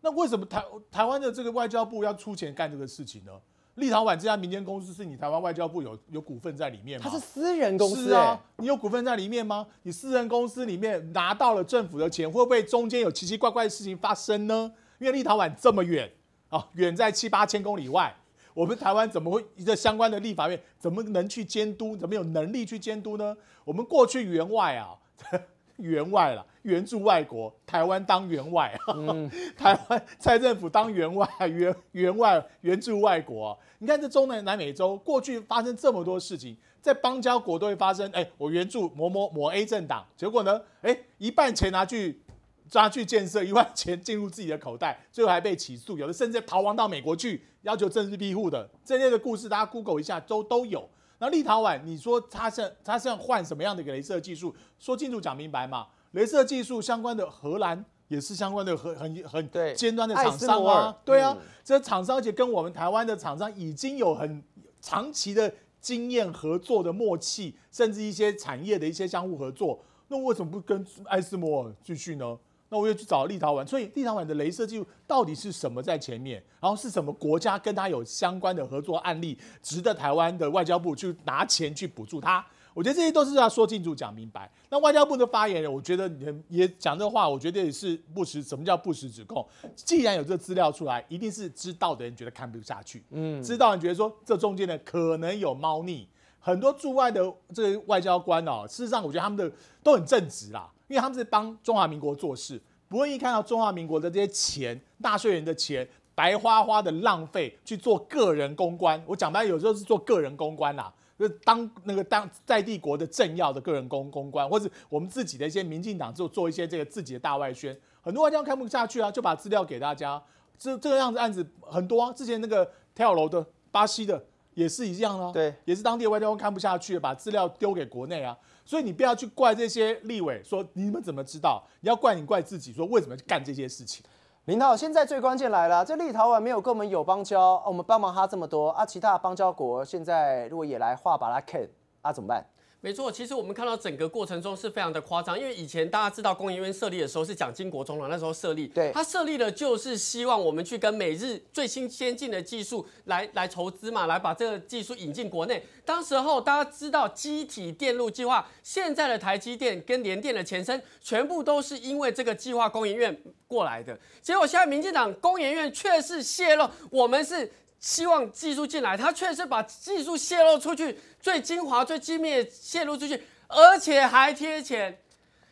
那为什么台台湾的这个外交部要出钱干这个事情呢？立陶宛这家民间公司是你台湾外交部有有股份在里面吗？它是私人公司啊，你有股份在里面吗？你私人公司里面拿到了政府的钱，会不会中间有奇奇怪怪的事情发生呢？因为立陶宛这么远。啊，远在七八千公里外，我们台湾怎么会一个相关的立法院怎么能去监督？怎么有能力去监督呢？我们过去援外啊，援外了，援助外国，台湾当援外啊，台湾蔡政府当援外员援外援助外国。你看这中南南美洲过去发生这么多事情，在邦交国都会发生。哎，我援助某某某 A 政党，结果呢？哎，一半钱拿去。抓去建设，一万钱进入自己的口袋，最后还被起诉，有的甚至逃亡到美国去，要求政治庇护的这类的故事，大家 Google 一下都都有。那立陶宛，你说他是他是要换什么样的一个镭射技术？说清楚讲明白嘛？镭射技术相关的，荷兰也是相关的很很很尖端的厂商啊，对啊，这厂商而且跟我们台湾的厂商已经有很长期的经验合作的默契，甚至一些产业的一些相互合作，那为什么不跟埃斯摩尔继续呢？那我又去找立陶宛，所以立陶宛的镭射技术到底是什么在前面？然后是什么国家跟他有相关的合作案例，值得台湾的外交部去拿钱去补助他？我觉得这些都是要说清楚、讲明白。那外交部的发言人，我觉得也讲这话，我觉得也是不实。什么叫不实指控？既然有这资料出来，一定是知道的人觉得看不下去，嗯，知道人觉得说这中间呢可能有猫腻。很多驻外的这个外交官哦，事实上我觉得他们的都很正直啦。因为他们是帮中华民国做事，不愿意看到中华民国的这些钱、纳税人的钱白花花的浪费去做个人公关。我讲白，有时候是做个人公关啦，就当那个当在帝国的政要的个人公公关，或者我们自己的一些民进党做做一些这个自己的大外宣，很多外交看不下去啊，就把资料给大家。这这个样子案子很多，之前那个跳楼的巴西的也是一样啊，对，也是当地的外交官看不下去，把资料丢给国内啊。所以你不要去怪这些立委，说你们怎么知道？你要怪你怪自己，说为什么去干这些事情。林涛，现在最关键来了，这立陶宛没有跟我们友邦交，我们帮忙他这么多，啊，其他邦交国现在如果也来画把他片，啊，怎么办？没错，其实我们看到整个过程中是非常的夸张，因为以前大家知道工研院设立的时候是蒋经国总统那时候设立，对，他设立的就是希望我们去跟美日最新先进的技术来来筹资嘛，来把这个技术引进国内。当时候大家知道机体电路计划，现在的台积电跟联电的前身全部都是因为这个计划工研院过来的，结果现在民进党工研院却是泄露我们是。希望技术进来，他确实把技术泄露出去，最精华、最机密泄露出去，而且还贴钱。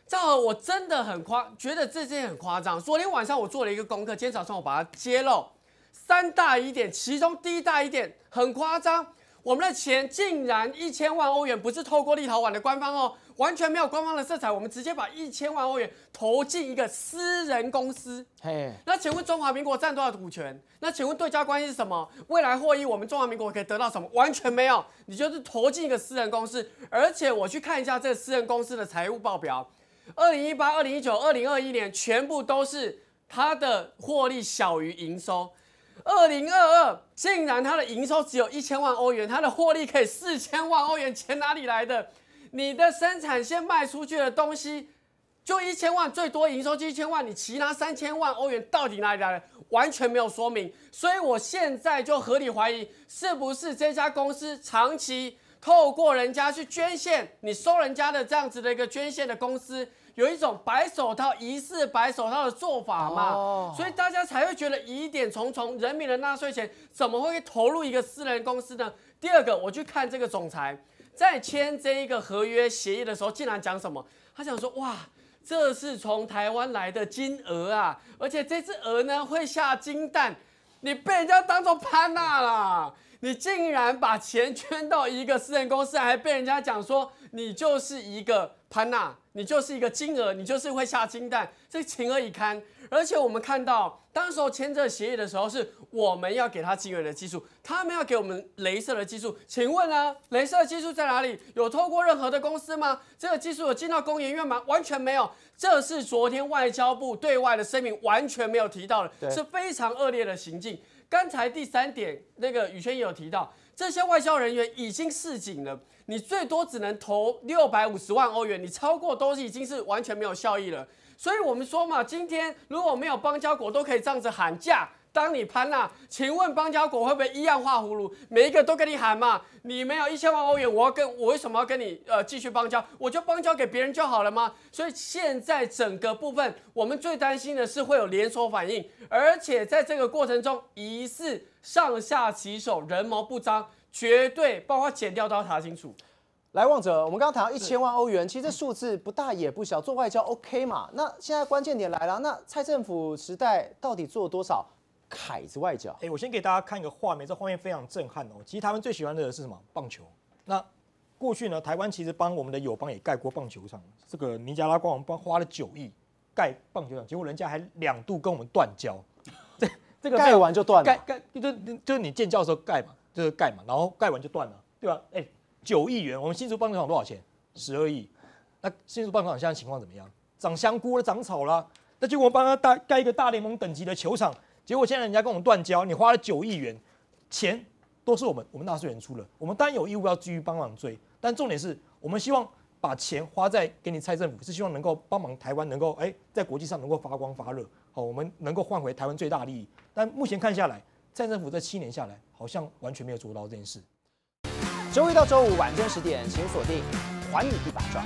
这个我真的很夸，觉得这件很夸张。昨天晚上我做了一个功课，今天早上我把它揭露三大疑点，其中第一大疑点很夸张，我们的钱竟然一千万欧元，不是透过立陶宛的官方哦。完全没有官方的色彩，我们直接把一千万欧元投进一个私人公司。嘿，那请问中华民国占多少股权？那请问对家关系是什么？未来获益我们中华民国可以得到什么？完全没有，你就是投进一个私人公司。而且我去看一下这私人公司的财务报表，二零一八、二零一九、二零二一年全部都是它的获利小于营收。二零二二，竟然它的营收只有一千万欧元，它的获利可以四千万欧元，钱哪里来的？你的生产线卖出去的东西就一千万，最多营收就一千万，你其他三千万欧元到底哪里来的？完全没有说明，所以我现在就合理怀疑，是不是这家公司长期透过人家去捐献，你收人家的这样子的一个捐献的公司，有一种白手套疑似白手套的做法嘛？哦，所以大家才会觉得疑点重重，人民的纳税钱怎么会投入一个私人公司呢？第二个，我去看这个总裁。在签这一个合约协议的时候，竟然讲什么？他想说：“哇，这是从台湾来的金鹅啊，而且这只鹅呢会下金蛋。”你被人家当做潘娜啦，你竟然把钱捐到一个私人公司，还被人家讲说你就是一个潘娜。你就是一个金额，你就是会下金蛋，这情何以堪？而且我们看到，当时候签这协议的时候，是我们要给他金额的技术，他们要给我们镭射的技术。请问呢，镭射技术在哪里？有透过任何的公司吗？这个技术有进到公研院吗？完全没有，这是昨天外交部对外的声明完全没有提到的，是非常恶劣的行径。刚才第三点，那个宇轩也有提到。这些外交人员已经示警了，你最多只能投六百五十万欧元，你超过都已经是完全没有效益了。所以，我们说嘛，今天如果没有邦交国，都可以这样子喊价。当你攀呐，请问邦交国会不会一样画葫芦？每一个都跟你喊嘛？你没有一千万欧元，我要跟我为什么要跟你呃继续邦交？我就邦交给别人就好了吗？所以现在整个部分，我们最担心的是会有连锁反应，而且在这个过程中，疑似上下其手，人毛不脏，绝对包括剪掉都要查清楚。来望哲，我们刚刚谈到一千万欧元，其实这数字不大也不小，做外交 OK 嘛？那现在关键点来了，那蔡政府时代到底做了多少？凯之外角，哎，我先给大家看一个画面，这画面非常震撼哦。其实他们最喜欢的是什么？棒球。那过去呢，台湾其实帮我们的友邦也盖过棒球场。这个尼加拉瓜帮花了九亿盖棒球场，结果人家还两度跟我们断交。这这个盖完就断了。盖盖就是就是你建的时候盖嘛，就是盖嘛，然后盖完就断了，对吧？哎，九亿元，我们新竹棒球场多少钱？十二亿。那新竹棒球场现在情况怎么样？长香菇了，长草了。那果我帮他大盖一个大联盟等级的球场。结果现在人家跟我们断交，你花了九亿元，钱都是我们我们纳税人出了，我们当然有义务要继续帮忙追，但重点是我们希望把钱花在给你蔡政府，是希望能够帮忙台湾能够哎在国际上能够发光发热，好，我们能够换回台湾最大利益。但目前看下来，蔡政府这七年下来好像完全没有做到这件事。周一到周五晚间十点，请锁定《还你一百兆》。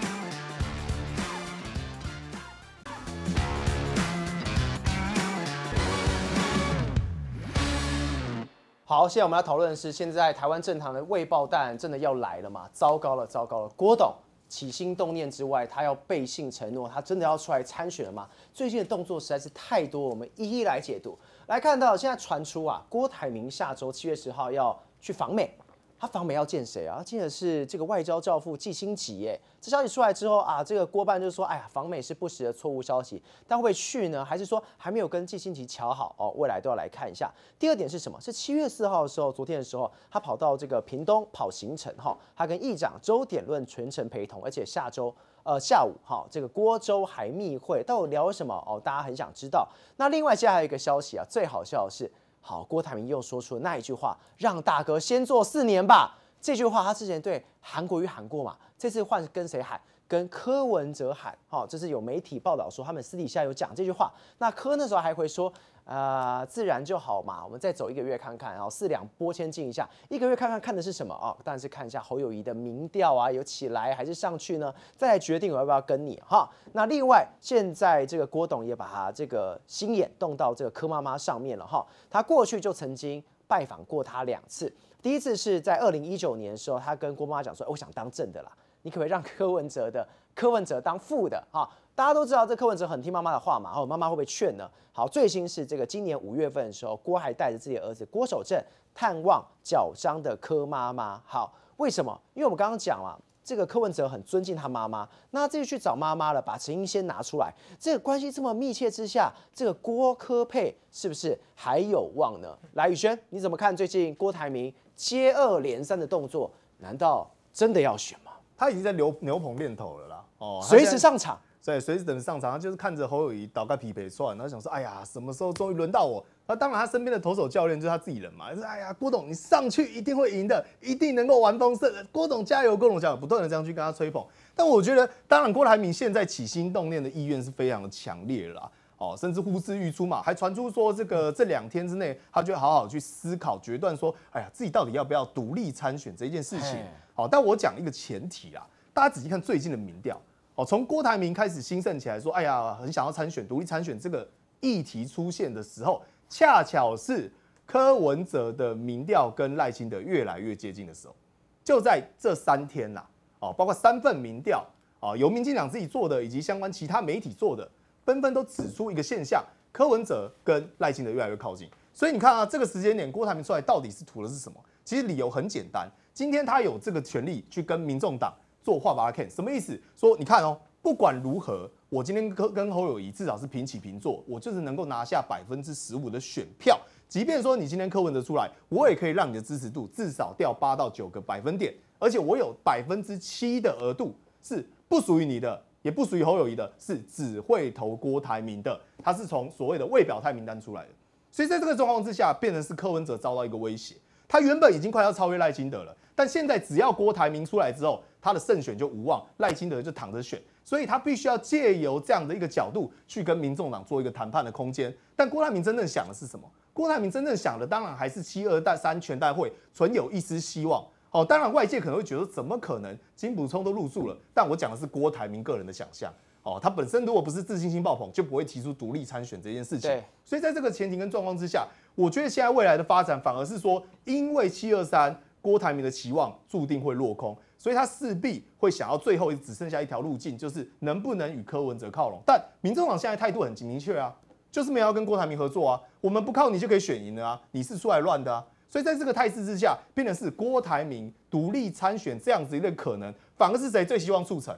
好，现在我们要讨论的是，现在台湾政坛的未爆弹真的要来了吗？糟糕了，糟糕了！郭董起心动念之外，他要背信承诺，他真的要出来参选了吗？最近的动作实在是太多，我们一一来解读。来看到现在传出啊，郭台铭下周七月十号要去访美。他访美要见谁啊？见的是这个外交教父季新奇耶。这消息出来之后啊，这个郭办就说：“哎呀，访美是不实的错误消息。”但会不会去呢？还是说还没有跟季新奇瞧好？哦，未来都要来看一下。第二点是什么？是七月四号的时候，昨天的时候，他跑到这个屏东跑行程哈，他跟议长周点论全程陪同，而且下周呃下午哈，这个郭州还密会，到底聊什么？哦，大家很想知道。那另外现在还有一个消息啊，最好笑的是。好，郭台铭又说出了那一句话，让大哥先做四年吧。这句话他之前对韩国瑜喊过嘛？这次换跟谁喊？跟柯文哲喊。好，这是有媒体报道说他们私底下有讲这句话。那柯那时候还会说。啊，自然就好嘛。我们再走一个月看看，然后四两拨千斤一下，一个月看看看的是什么啊？当然是看一下侯友谊的民调啊，有起来还是上去呢？再来决定我要不要跟你哈。那另外，现在这个郭董也把他这个心眼动到这个柯妈妈上面了哈。他过去就曾经拜访过他两次，第一次是在二零一九年的时候，他跟郭妈妈讲说，我想当正的啦，你可不可以让柯文哲的柯文哲当副的哈？”大家都知道这柯文哲很听妈妈的话嘛，然后妈妈会会劝呢。好，最新是这个今年五月份的时候，郭还带着自己的儿子郭守正探望脚伤的柯妈妈。好，为什么？因为我们刚刚讲了，这个柯文哲很尊敬他妈妈，那这就去找妈妈了，把陈英先拿出来。这个关系这么密切之下，这个郭柯配是不是还有望呢？来宇轩，你怎么看？最近郭台铭接二连三的动作，难道真的要选吗？他已经在牛牛棚练头了啦，哦，随时上场。对，随时等着上场，他就是看着侯友谊倒个皮皮出然后想说，哎呀，什么时候终于轮到我？那当然，他身边的投手教练就是他自己人嘛，是哎呀，郭董你上去一定会赢的，一定能够玩风色，郭董加油，郭董加油，不断的这样去跟他吹捧。但我觉得，当然郭台铭现在起心动念的意愿是非常的强烈啦，哦，甚至呼之欲出嘛，还传出说这个这两天之内，他就要好好去思考决断，说，哎呀，自己到底要不要独立参选这件事情？好，但我讲一个前提啊，大家仔细看最近的民调。哦，从郭台铭开始兴盛起来，说哎呀，很想要参选独立参选这个议题出现的时候，恰巧是柯文哲的民调跟赖清德越来越接近的时候，就在这三天啦，哦，包括三份民调啊，由民进党自己做的，以及相关其他媒体做的，纷纷都指出一个现象，柯文哲跟赖清德越来越靠近。所以你看啊，这个时间点，郭台铭出来到底是图的是什么？其实理由很简单，今天他有这个权利去跟民众党。做画把它看，can 什么意思？说你看哦，不管如何，我今天跟跟侯友谊至少是平起平坐，我就是能够拿下百分之十五的选票。即便说你今天柯文哲出来，我也可以让你的支持度至少掉八到九个百分点。而且我有百分之七的额度是不属于你的，也不属于侯友谊的，是只会投郭台铭的。他是从所谓的未表态名单出来的，所以在这个状况之下，变成是柯文哲遭到一个威胁。他原本已经快要超越赖金德了，但现在只要郭台铭出来之后，他的胜选就无望，赖清德就躺着选，所以他必须要借由这样的一个角度去跟民众党做一个谈判的空间。但郭台铭真正想的是什么？郭台铭真正想的当然还是七二三全代会存有一丝希望。哦，当然外界可能会觉得怎么可能，金补充都入住了，但我讲的是郭台铭个人的想象。哦，他本身如果不是自信心爆棚，就不会提出独立参选这件事情。所以在这个前提跟状况之下，我觉得现在未来的发展反而是说，因为七二三，郭台铭的期望注定会落空。所以他势必会想要最后只剩下一条路径，就是能不能与柯文哲靠拢。但民众党现在态度很明确啊，就是没有跟郭台铭合作啊，我们不靠你就可以选赢的啊，你是出来乱的啊。所以在这个态势之下，变成是郭台铭独立参选这样子一个可能，反而是谁最希望促成？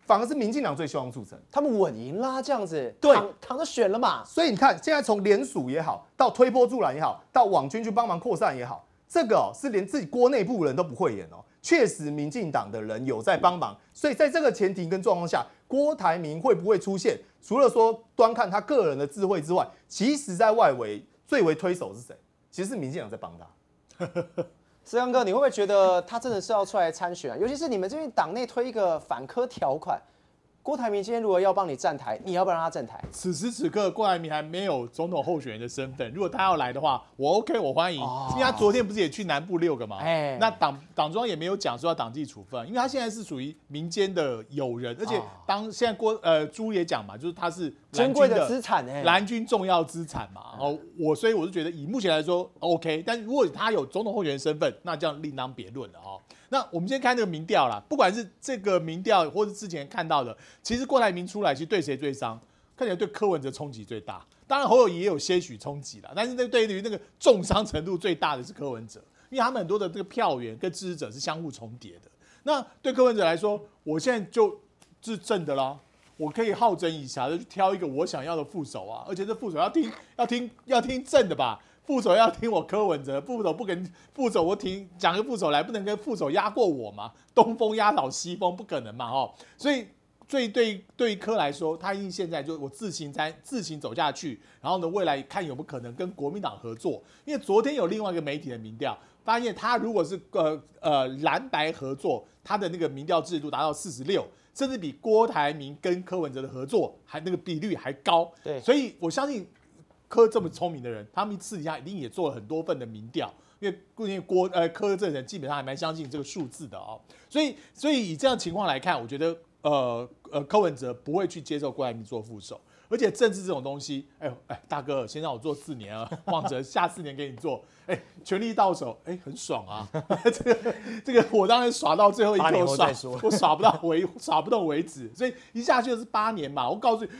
反而是民进党最希望促成，他们稳赢啦，这样子对，躺着选了嘛。所以你看，现在从联署也好，到推波助澜也好，到网军去帮忙扩散也好。这个哦，是连自己郭内部人都不会演哦。确实，民进党的人有在帮忙，所以在这个前提跟状况下，郭台铭会不会出现？除了说端看他个人的智慧之外，其实在外围最为推手是谁？其实是民进党在帮他。思江哥，你会不会觉得他真的是要出来参选？尤其是你们这边党内推一个反科条款。郭台铭今天如果要帮你站台，你要不要让他站台？此时此刻，郭台铭还没有总统候选人的身份。如果他要来的话，我 OK，我欢迎。因他昨天不是也去南部六个吗？哎，那党党庄也没有讲说要党纪处分，因为他现在是属于民间的友人，而且当现在郭呃朱也讲嘛，就是他是珍贵的资产，哎，蓝军重要资产嘛。哦，我所以我是觉得以目前来说 OK，但如果他有总统候选人身份，那这样另当别论了哦。那我们先看这个民调啦，不管是这个民调，或是之前看到的，其实郭台铭出来，其实对谁最伤？看起来对柯文哲冲击最大。当然侯友宜也有些许冲击了，但是那对于那个重伤程度最大的是柯文哲，因为他们很多的这个票源跟支持者是相互重叠的。那对柯文哲来说，我现在就是正的啦，我可以好整以暇的去挑一个我想要的副手啊，而且这副手要听要听要听正的吧。副手要听我柯文哲，副手不跟副手我听讲个副手来，不能跟副手压过我嘛，东风压倒西风不可能嘛，哦，所以，所以对对于柯来说，他应现在就我自行在自行走下去，然后呢，未来看有没有可能跟国民党合作，因为昨天有另外一个媒体的民调，发现他如果是呃呃蓝白合作，他的那个民调制度达到四十六，甚至比郭台铭跟柯文哲的合作还那个比率还高，对，所以我相信。柯这么聪明的人，他们私底下一定也做了很多份的民调，因为顾念郭呃柯这个人基本上还蛮相信这个数字的哦，所以所以以这样情况来看，我觉得呃呃柯文哲不会去接受郭台铭做副手，而且政治这种东西，哎呦哎大哥，先让我做四年啊，望着下四年给你做，哎权力到手哎很爽啊，这个这个我当然耍到最后一个耍我耍不到为耍不动为止，所以一下就是八年嘛，我告诉你，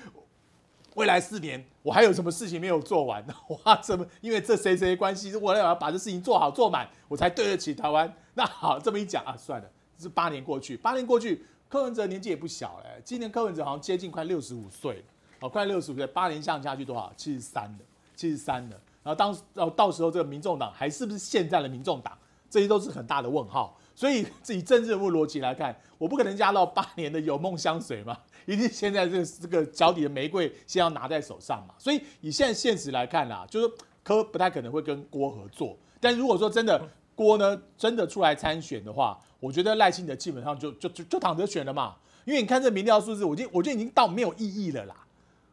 未来四年。我还有什么事情没有做完呢？哇，怎么因为这谁谁关系，我我要把这事情做好做满，我才对得起台湾。那好，这么一讲啊，算了，这八年过去，八年过去，柯文哲年纪也不小了。今年柯文哲好像接近快六十五岁，哦，快六十五岁，八年像下去多少？七十三了，七十三了。然后当时，后到时候这个民众党还是不是现在的民众党？这些都是很大的问号。所以，以政治人物逻辑来看，我不可能压到八年的有梦香水嘛，一定现在这个这个脚底的玫瑰先要拿在手上嘛。所以，以现在现实来看啦，就是柯不太可能会跟郭合作。但如果说真的郭呢真的出来参选的话，我觉得赖清德基本上就就就就躺着选了嘛。因为你看这民调数字，我就我就已经到没有意义了啦。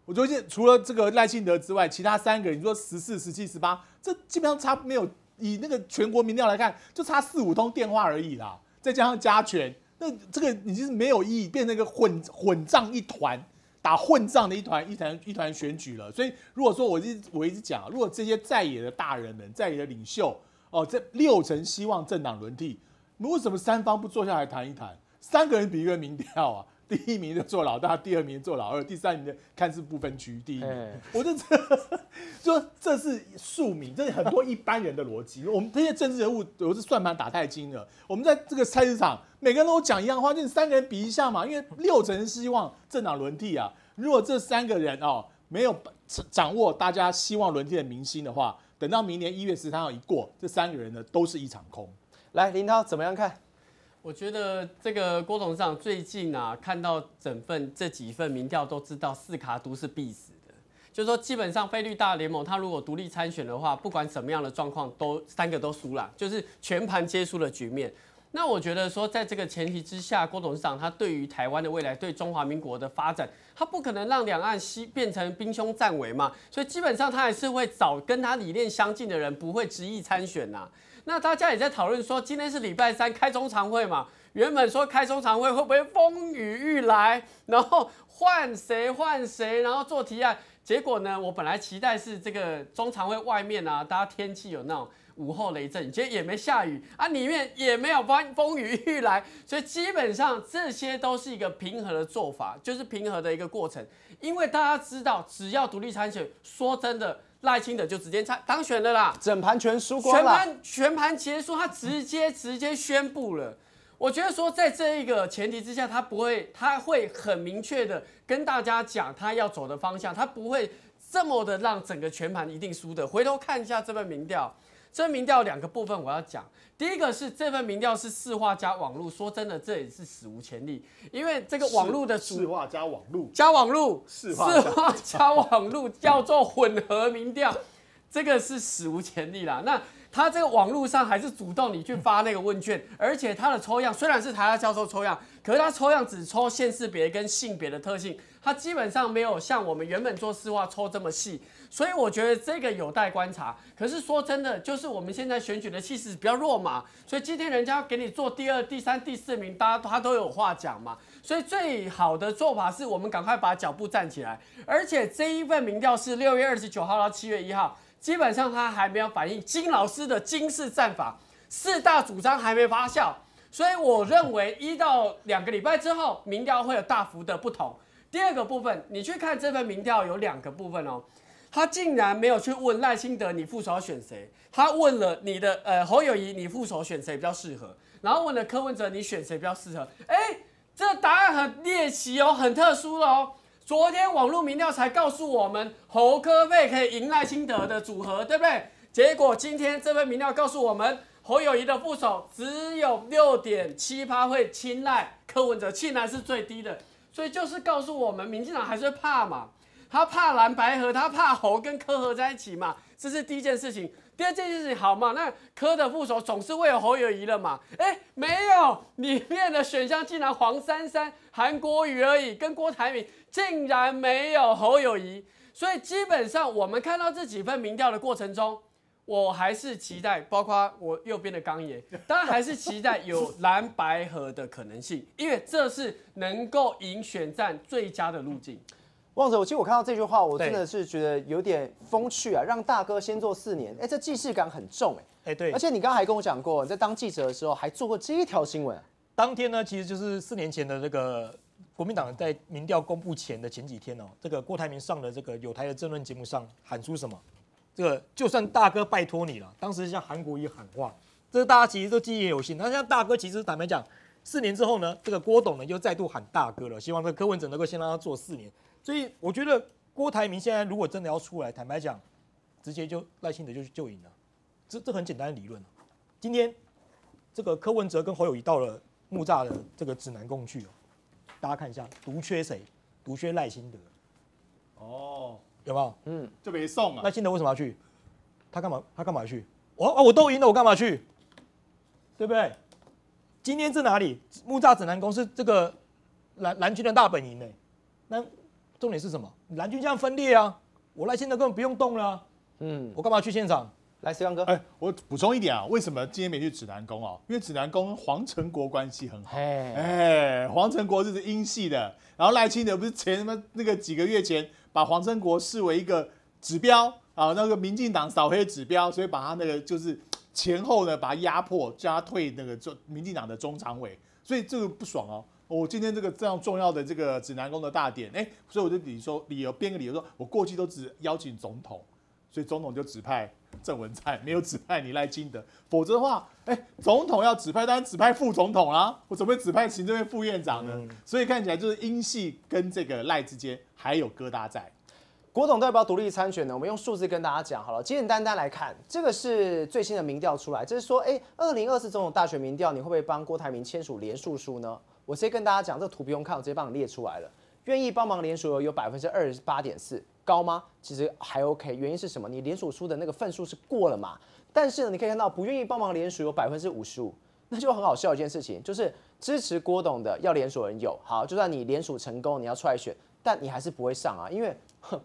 我觉得除了这个赖清德之外，其他三个你说十四、十七、十八，这基本上差没有。以那个全国民调来看，就差四五通电话而已啦，再加上加权，那这个已经是没有意义，变成一个混混账一团，打混账的一团一团一团选举了。所以如果说我是我一直讲，如果这些在野的大人们，在野的领袖，哦，这六成希望政党轮替，为什么三方不坐下来谈一谈？三个人比一个民调啊？第一名就做老大，第二名做老二，第三名的看似不分区。第一名，我就说 这是庶民，这是很多一般人的逻辑。我们这些政治人物我是算盘打太精了。我们在这个菜市场，每个人都讲一样话，就三个人比一下嘛。因为六成希望政党轮替啊，如果这三个人哦没有掌握大家希望轮替的明星的话，等到明年一月十三号一过，这三个人呢都是一场空。来，林涛怎么样看？我觉得这个郭董事长最近啊，看到整份这几份民调，都知道四卡都是必死的，就是说基本上菲律宾大联盟他如果独立参选的话，不管什么样的状况都三个都输了，就是全盘皆输的局面。那我觉得说，在这个前提之下，郭董事长他对于台湾的未来、对中华民国的发展，他不可能让两岸西变成兵凶战危嘛，所以基本上他还是会找跟他理念相近的人，不会执意参选呐。那大家也在讨论说，今天是礼拜三开中常会嘛，原本说开中常会会不会风雨欲来，然后换谁换谁，然后做提案。结果呢，我本来期待是这个中常会外面啊，大家天气有那种午后雷阵雨，其实也没下雨，啊，里面也没有风风雨欲来，所以基本上这些都是一个平和的做法，就是平和的一个过程。因为大家知道，只要独立参选，说真的。赖清德就直接参当选了啦，整盘全输光了。全盘全盘结束，他直接直接宣布了。我觉得说，在这一个前提之下，他不会，他会很明确的跟大家讲他要走的方向，他不会这么的让整个全盘一定输的。回头看一下这份民调。这民调两个部分我要讲，第一个是这份民调是市话加网络，说真的这也是史无前例，因为这个网络的市话加网络加网络市话加网络叫做混合民调，这个是史无前例啦。那它这个网络上还是主动你去发那个问卷，而且它的抽样虽然是台大教授抽样，可是它抽样只抽现世别跟性别的特性，它基本上没有像我们原本做市话抽这么细。所以我觉得这个有待观察。可是说真的，就是我们现在选举的气势比较弱嘛，所以今天人家给你做第二、第三、第四名，大家他都有话讲嘛。所以最好的做法是我们赶快把脚步站起来。而且这一份民调是六月二十九号到七月一号，基本上他还没有反映金老师的金氏战法四大主张还没发酵。所以我认为一到两个礼拜之后，民调会有大幅的不同。第二个部分，你去看这份民调有两个部分哦。他竟然没有去问赖清德你副手要选谁，他问了你的呃侯友谊你副手选谁比较适合，然后问了柯文哲你选谁比较适合。哎，这答案很猎奇哦，很特殊的哦。昨天网络民调才告诉我们侯科配可以赢赖清德的组合，对不对？结果今天这份民调告诉我们侯友谊的副手只有六点七八会青睐柯文哲，竟然是最低的，所以就是告诉我们民进党还是怕嘛。他怕蓝白河，他怕侯跟柯合在一起嘛，这是第一件事情。第二件事情好嘛，那柯的副手总是会有侯友谊了嘛？哎，没有，里面的选项竟然黄珊珊、韩国瑜而已，跟郭台铭竟然没有侯友谊。所以基本上我们看到这几份民调的过程中，我还是期待，包括我右边的刚爷，然 还是期待有蓝白河的可能性，因为这是能够赢选战最佳的路径。望子，我其实我看到这句话，我真的是觉得有点风趣啊。让大哥先做四年，哎，这既视感很重哎。哎，对。而且你刚刚还跟我讲过，你在当记者的时候还做过这一条新闻。当天呢，其实就是四年前的那个国民党在民调公布前的前几天哦，这个郭台铭上了这个有台的政论节目上喊出什么？这个就算大哥拜托你了。当时像韩国瑜喊话，这大家其实都记忆犹新。那像大哥，其实坦白讲，四年之后呢，这个郭董呢又再度喊大哥了，希望这柯文哲能够先让他做四年。所以我觉得郭台铭现在如果真的要出来，坦白讲，直接就赖清德就就赢了，这这很简单的理论。今天这个柯文哲跟侯友谊到了木栅的这个指南宫去哦，大家看一下，独缺谁？独缺赖清德。哦，有没有？嗯，就没送啊。赖清德为什么要去？他干嘛？他干嘛去？我我都赢了，我干嘛去？对不对？今天是哪里？木栅指南宫是这个蓝蓝军的大本营呢？那。重点是什么？蓝军这样分裂啊，我赖清德根本不用动了，嗯，我干嘛去现场？来，石光哥，哎，我补充一点啊，为什么今天没去指南宫啊？因为指南宫跟黄成国关系很好，哎，黄成国就是英系的，然后赖清德不是前那那个几个月前把黄成国视为一个指标啊，那个民进党扫黑指标，所以把他那个就是前后呢把他压迫，叫他退那个做民进党的中常委，所以这个不爽哦。我今天这个这样重要的这个指南宫的大典，哎，所以我就理说理由编个理由说，我过去都只邀请总统，所以总统就指派郑文灿，没有指派你赖金德，否则的话，哎，总统要指派当然指派副总统啦，我怎么会指派行政院副院长呢？所以看起来就是英系跟这个赖之间还有疙瘩在。国统代表独立参选呢？我们用数字跟大家讲好了，简简单单来看，这个是最新的民调出来，就是说，哎，二零二四总统大选民调，你会不会帮郭台铭签署联署书呢？我直接跟大家讲，这个图不用看，我直接帮你列出来了。愿意帮忙联署有百分之二十八点四，高吗？其实还 OK。原因是什么？你联署出的那个份数是过了嘛？但是呢，你可以看到，不愿意帮忙联署有百分之五十五，那就很好笑一件事情，就是支持郭董的要联署人有好，就算你联署成功，你要出来选，但你还是不会上啊，因为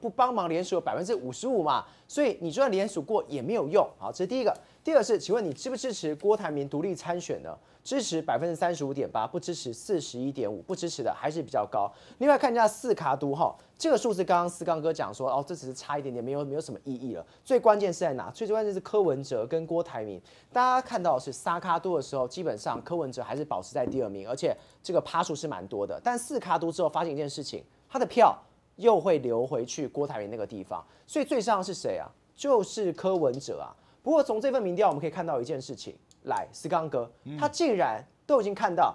不帮忙联署有百分之五十五嘛，所以你就算联署过也没有用。好，这是第一个。第二是，请问你支不支持郭台铭独立参选呢？支持百分之三十五点八，不支持四十一点五，不支持的还是比较高。另外看一下四卡都哈，这个数字刚刚四刚哥讲说哦，这只是差一点点，没有没有什么意义了。最关键是在哪？最关键是柯文哲跟郭台铭。大家看到是三卡都的时候，基本上柯文哲还是保持在第二名，而且这个趴数是蛮多的。但四卡都之后，发现一件事情，他的票又会流回去郭台铭那个地方，所以最上是谁啊？就是柯文哲啊。不过从这份民调我们可以看到一件事情，来，斯刚哥，他竟然都已经看到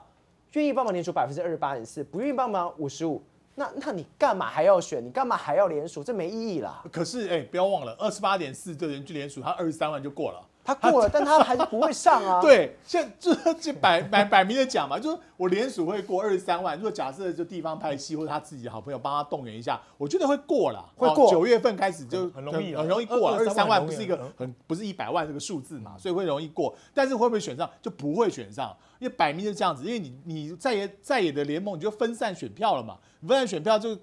愿意帮忙联署百分之二十八点四，不愿意帮忙五十五，那那你干嘛还要选？你干嘛还要联署？这没意义啦。可是哎，不要忘了，二十八点四的人去联署，他二十三万就过了。他过了，但他还是不会上啊。对，现就就摆摆摆明的讲嘛，就是我联署会过二十三万。如果假设就地方拍戏或者他自己的好朋友帮他动员一下，我觉得会过了，会过。九月份开始就很容易，很容易过。二十三万不是一个很不是一百万这个数字嘛，所以会容易过。但是会不会选上就不会选上，因为摆明就是这样子。因为你你在也在也的联盟，你就分散选票了嘛，分散选票就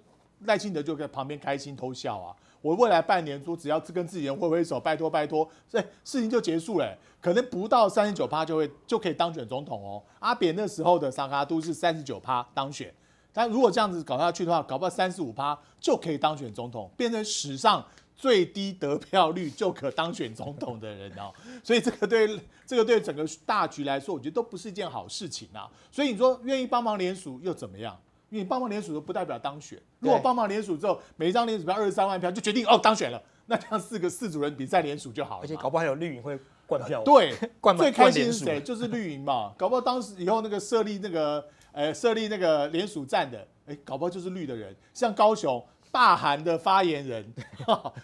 赖清德就在旁边开心偷笑啊。我未来半年说，只要跟自己人挥挥手，拜托拜托，哎，事情就结束了。可能不到三十九趴就会就可以当选总统哦。阿扁那时候的萨卡都是三十九趴当选，但如果这样子搞下去的话，搞不到三十五趴就可以当选总统，变成史上最低得票率就可当选总统的人哦。所以这个对这个对整个大局来说，我觉得都不是一件好事情啊。所以你说愿意帮忙联署又怎么样？你棒棒联署都不代表当选。如果棒棒联署之后，每一张联署票二十三万票就决定哦当选了，那这样四个四组人比赛联署就好了。而且搞不好还有绿营会灌票。对，灌最开心是谁？就是绿营嘛。搞不好当时以后那个设立那个呃设立那个联署站的，哎，搞不好就是绿的人。像高雄大韩的发言人，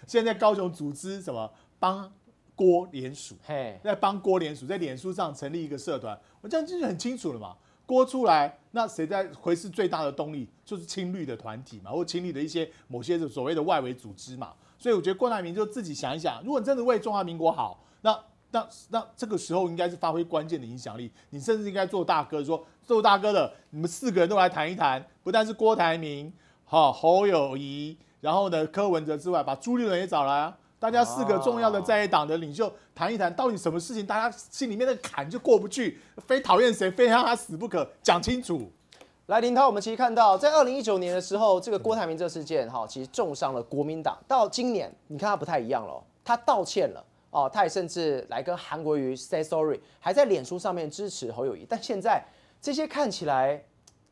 现在高雄组织什么帮郭联署？嘿，在帮郭联署，在脸书上成立一个社团，我这样就是很清楚了嘛。郭出来，那谁在会是最大的动力？就是亲绿的团体嘛，或亲绿的一些某些所谓的外围组织嘛。所以我觉得郭台铭就自己想一想，如果你真的为中华民国好，那那那这个时候应该是发挥关键的影响力，你甚至应该做大哥，说做大哥的，你们四个人都来谈一谈，不但是郭台铭、哈侯友谊，然后呢柯文哲之外，把朱立伦也找来。大家四个重要的在野党的领袖谈一谈，到底什么事情大家心里面的坎就过不去，非讨厌谁，非让他死不可，讲清楚。来林涛，我们其实看到在二零一九年的时候，这个郭台铭这事件，哈，其实重伤了国民党。到今年，你看他不太一样了，他道歉了，哦，他也甚至来跟韩国瑜 say sorry，还在脸书上面支持侯友谊。但现在这些看起来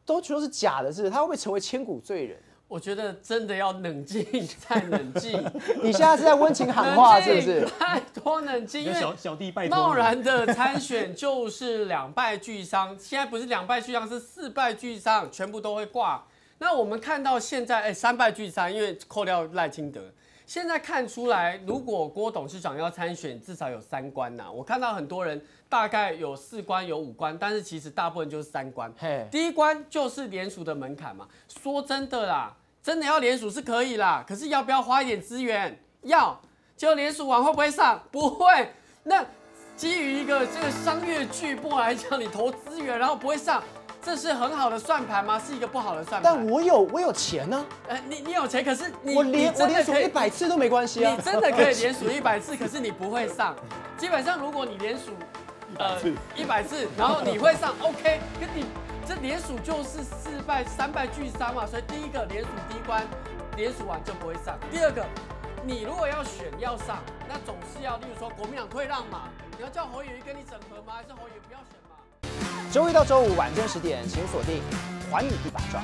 都得是假的是他会不会成为千古罪人？我觉得真的要冷静，再冷静。你现在是在温情喊话，是不是？拜托冷静，因为小小弟拜托。贸然的参选就是两败俱伤。现在不是两败俱伤，是四败俱伤，全部都会挂。那我们看到现在，哎，三败俱伤，因为扣掉赖清德。现在看出来，如果郭董事长要参选，至少有三关呐。我看到很多人。大概有四关有五关，但是其实大部分就是三关。第一关就是连署的门槛嘛。说真的啦，真的要连署是可以啦，可是要不要花一点资源？要，就连署完会不会上？不会。那基于一个这个商业剧播来讲，你投资源然后不会上，这是很好的算盘吗？是一个不好的算盘。但我有我有钱呢。呃，你你有钱，可是你我连我连署一百次都没关系啊。你真的可以 连署一百次，可是你不会上。基本上如果你连署。呃，一百次，然后你会上，OK，跟你这连署就是四败三败俱伤嘛，所以第一个连署第一关，连署完就不会上。第二个，你如果要选要上，那总是要，例如说国民党退让嘛，你要叫侯友谊跟你整合吗？还是侯友谊不要选嘛？周一到周五晚间十点，请锁定《还你一把抓》。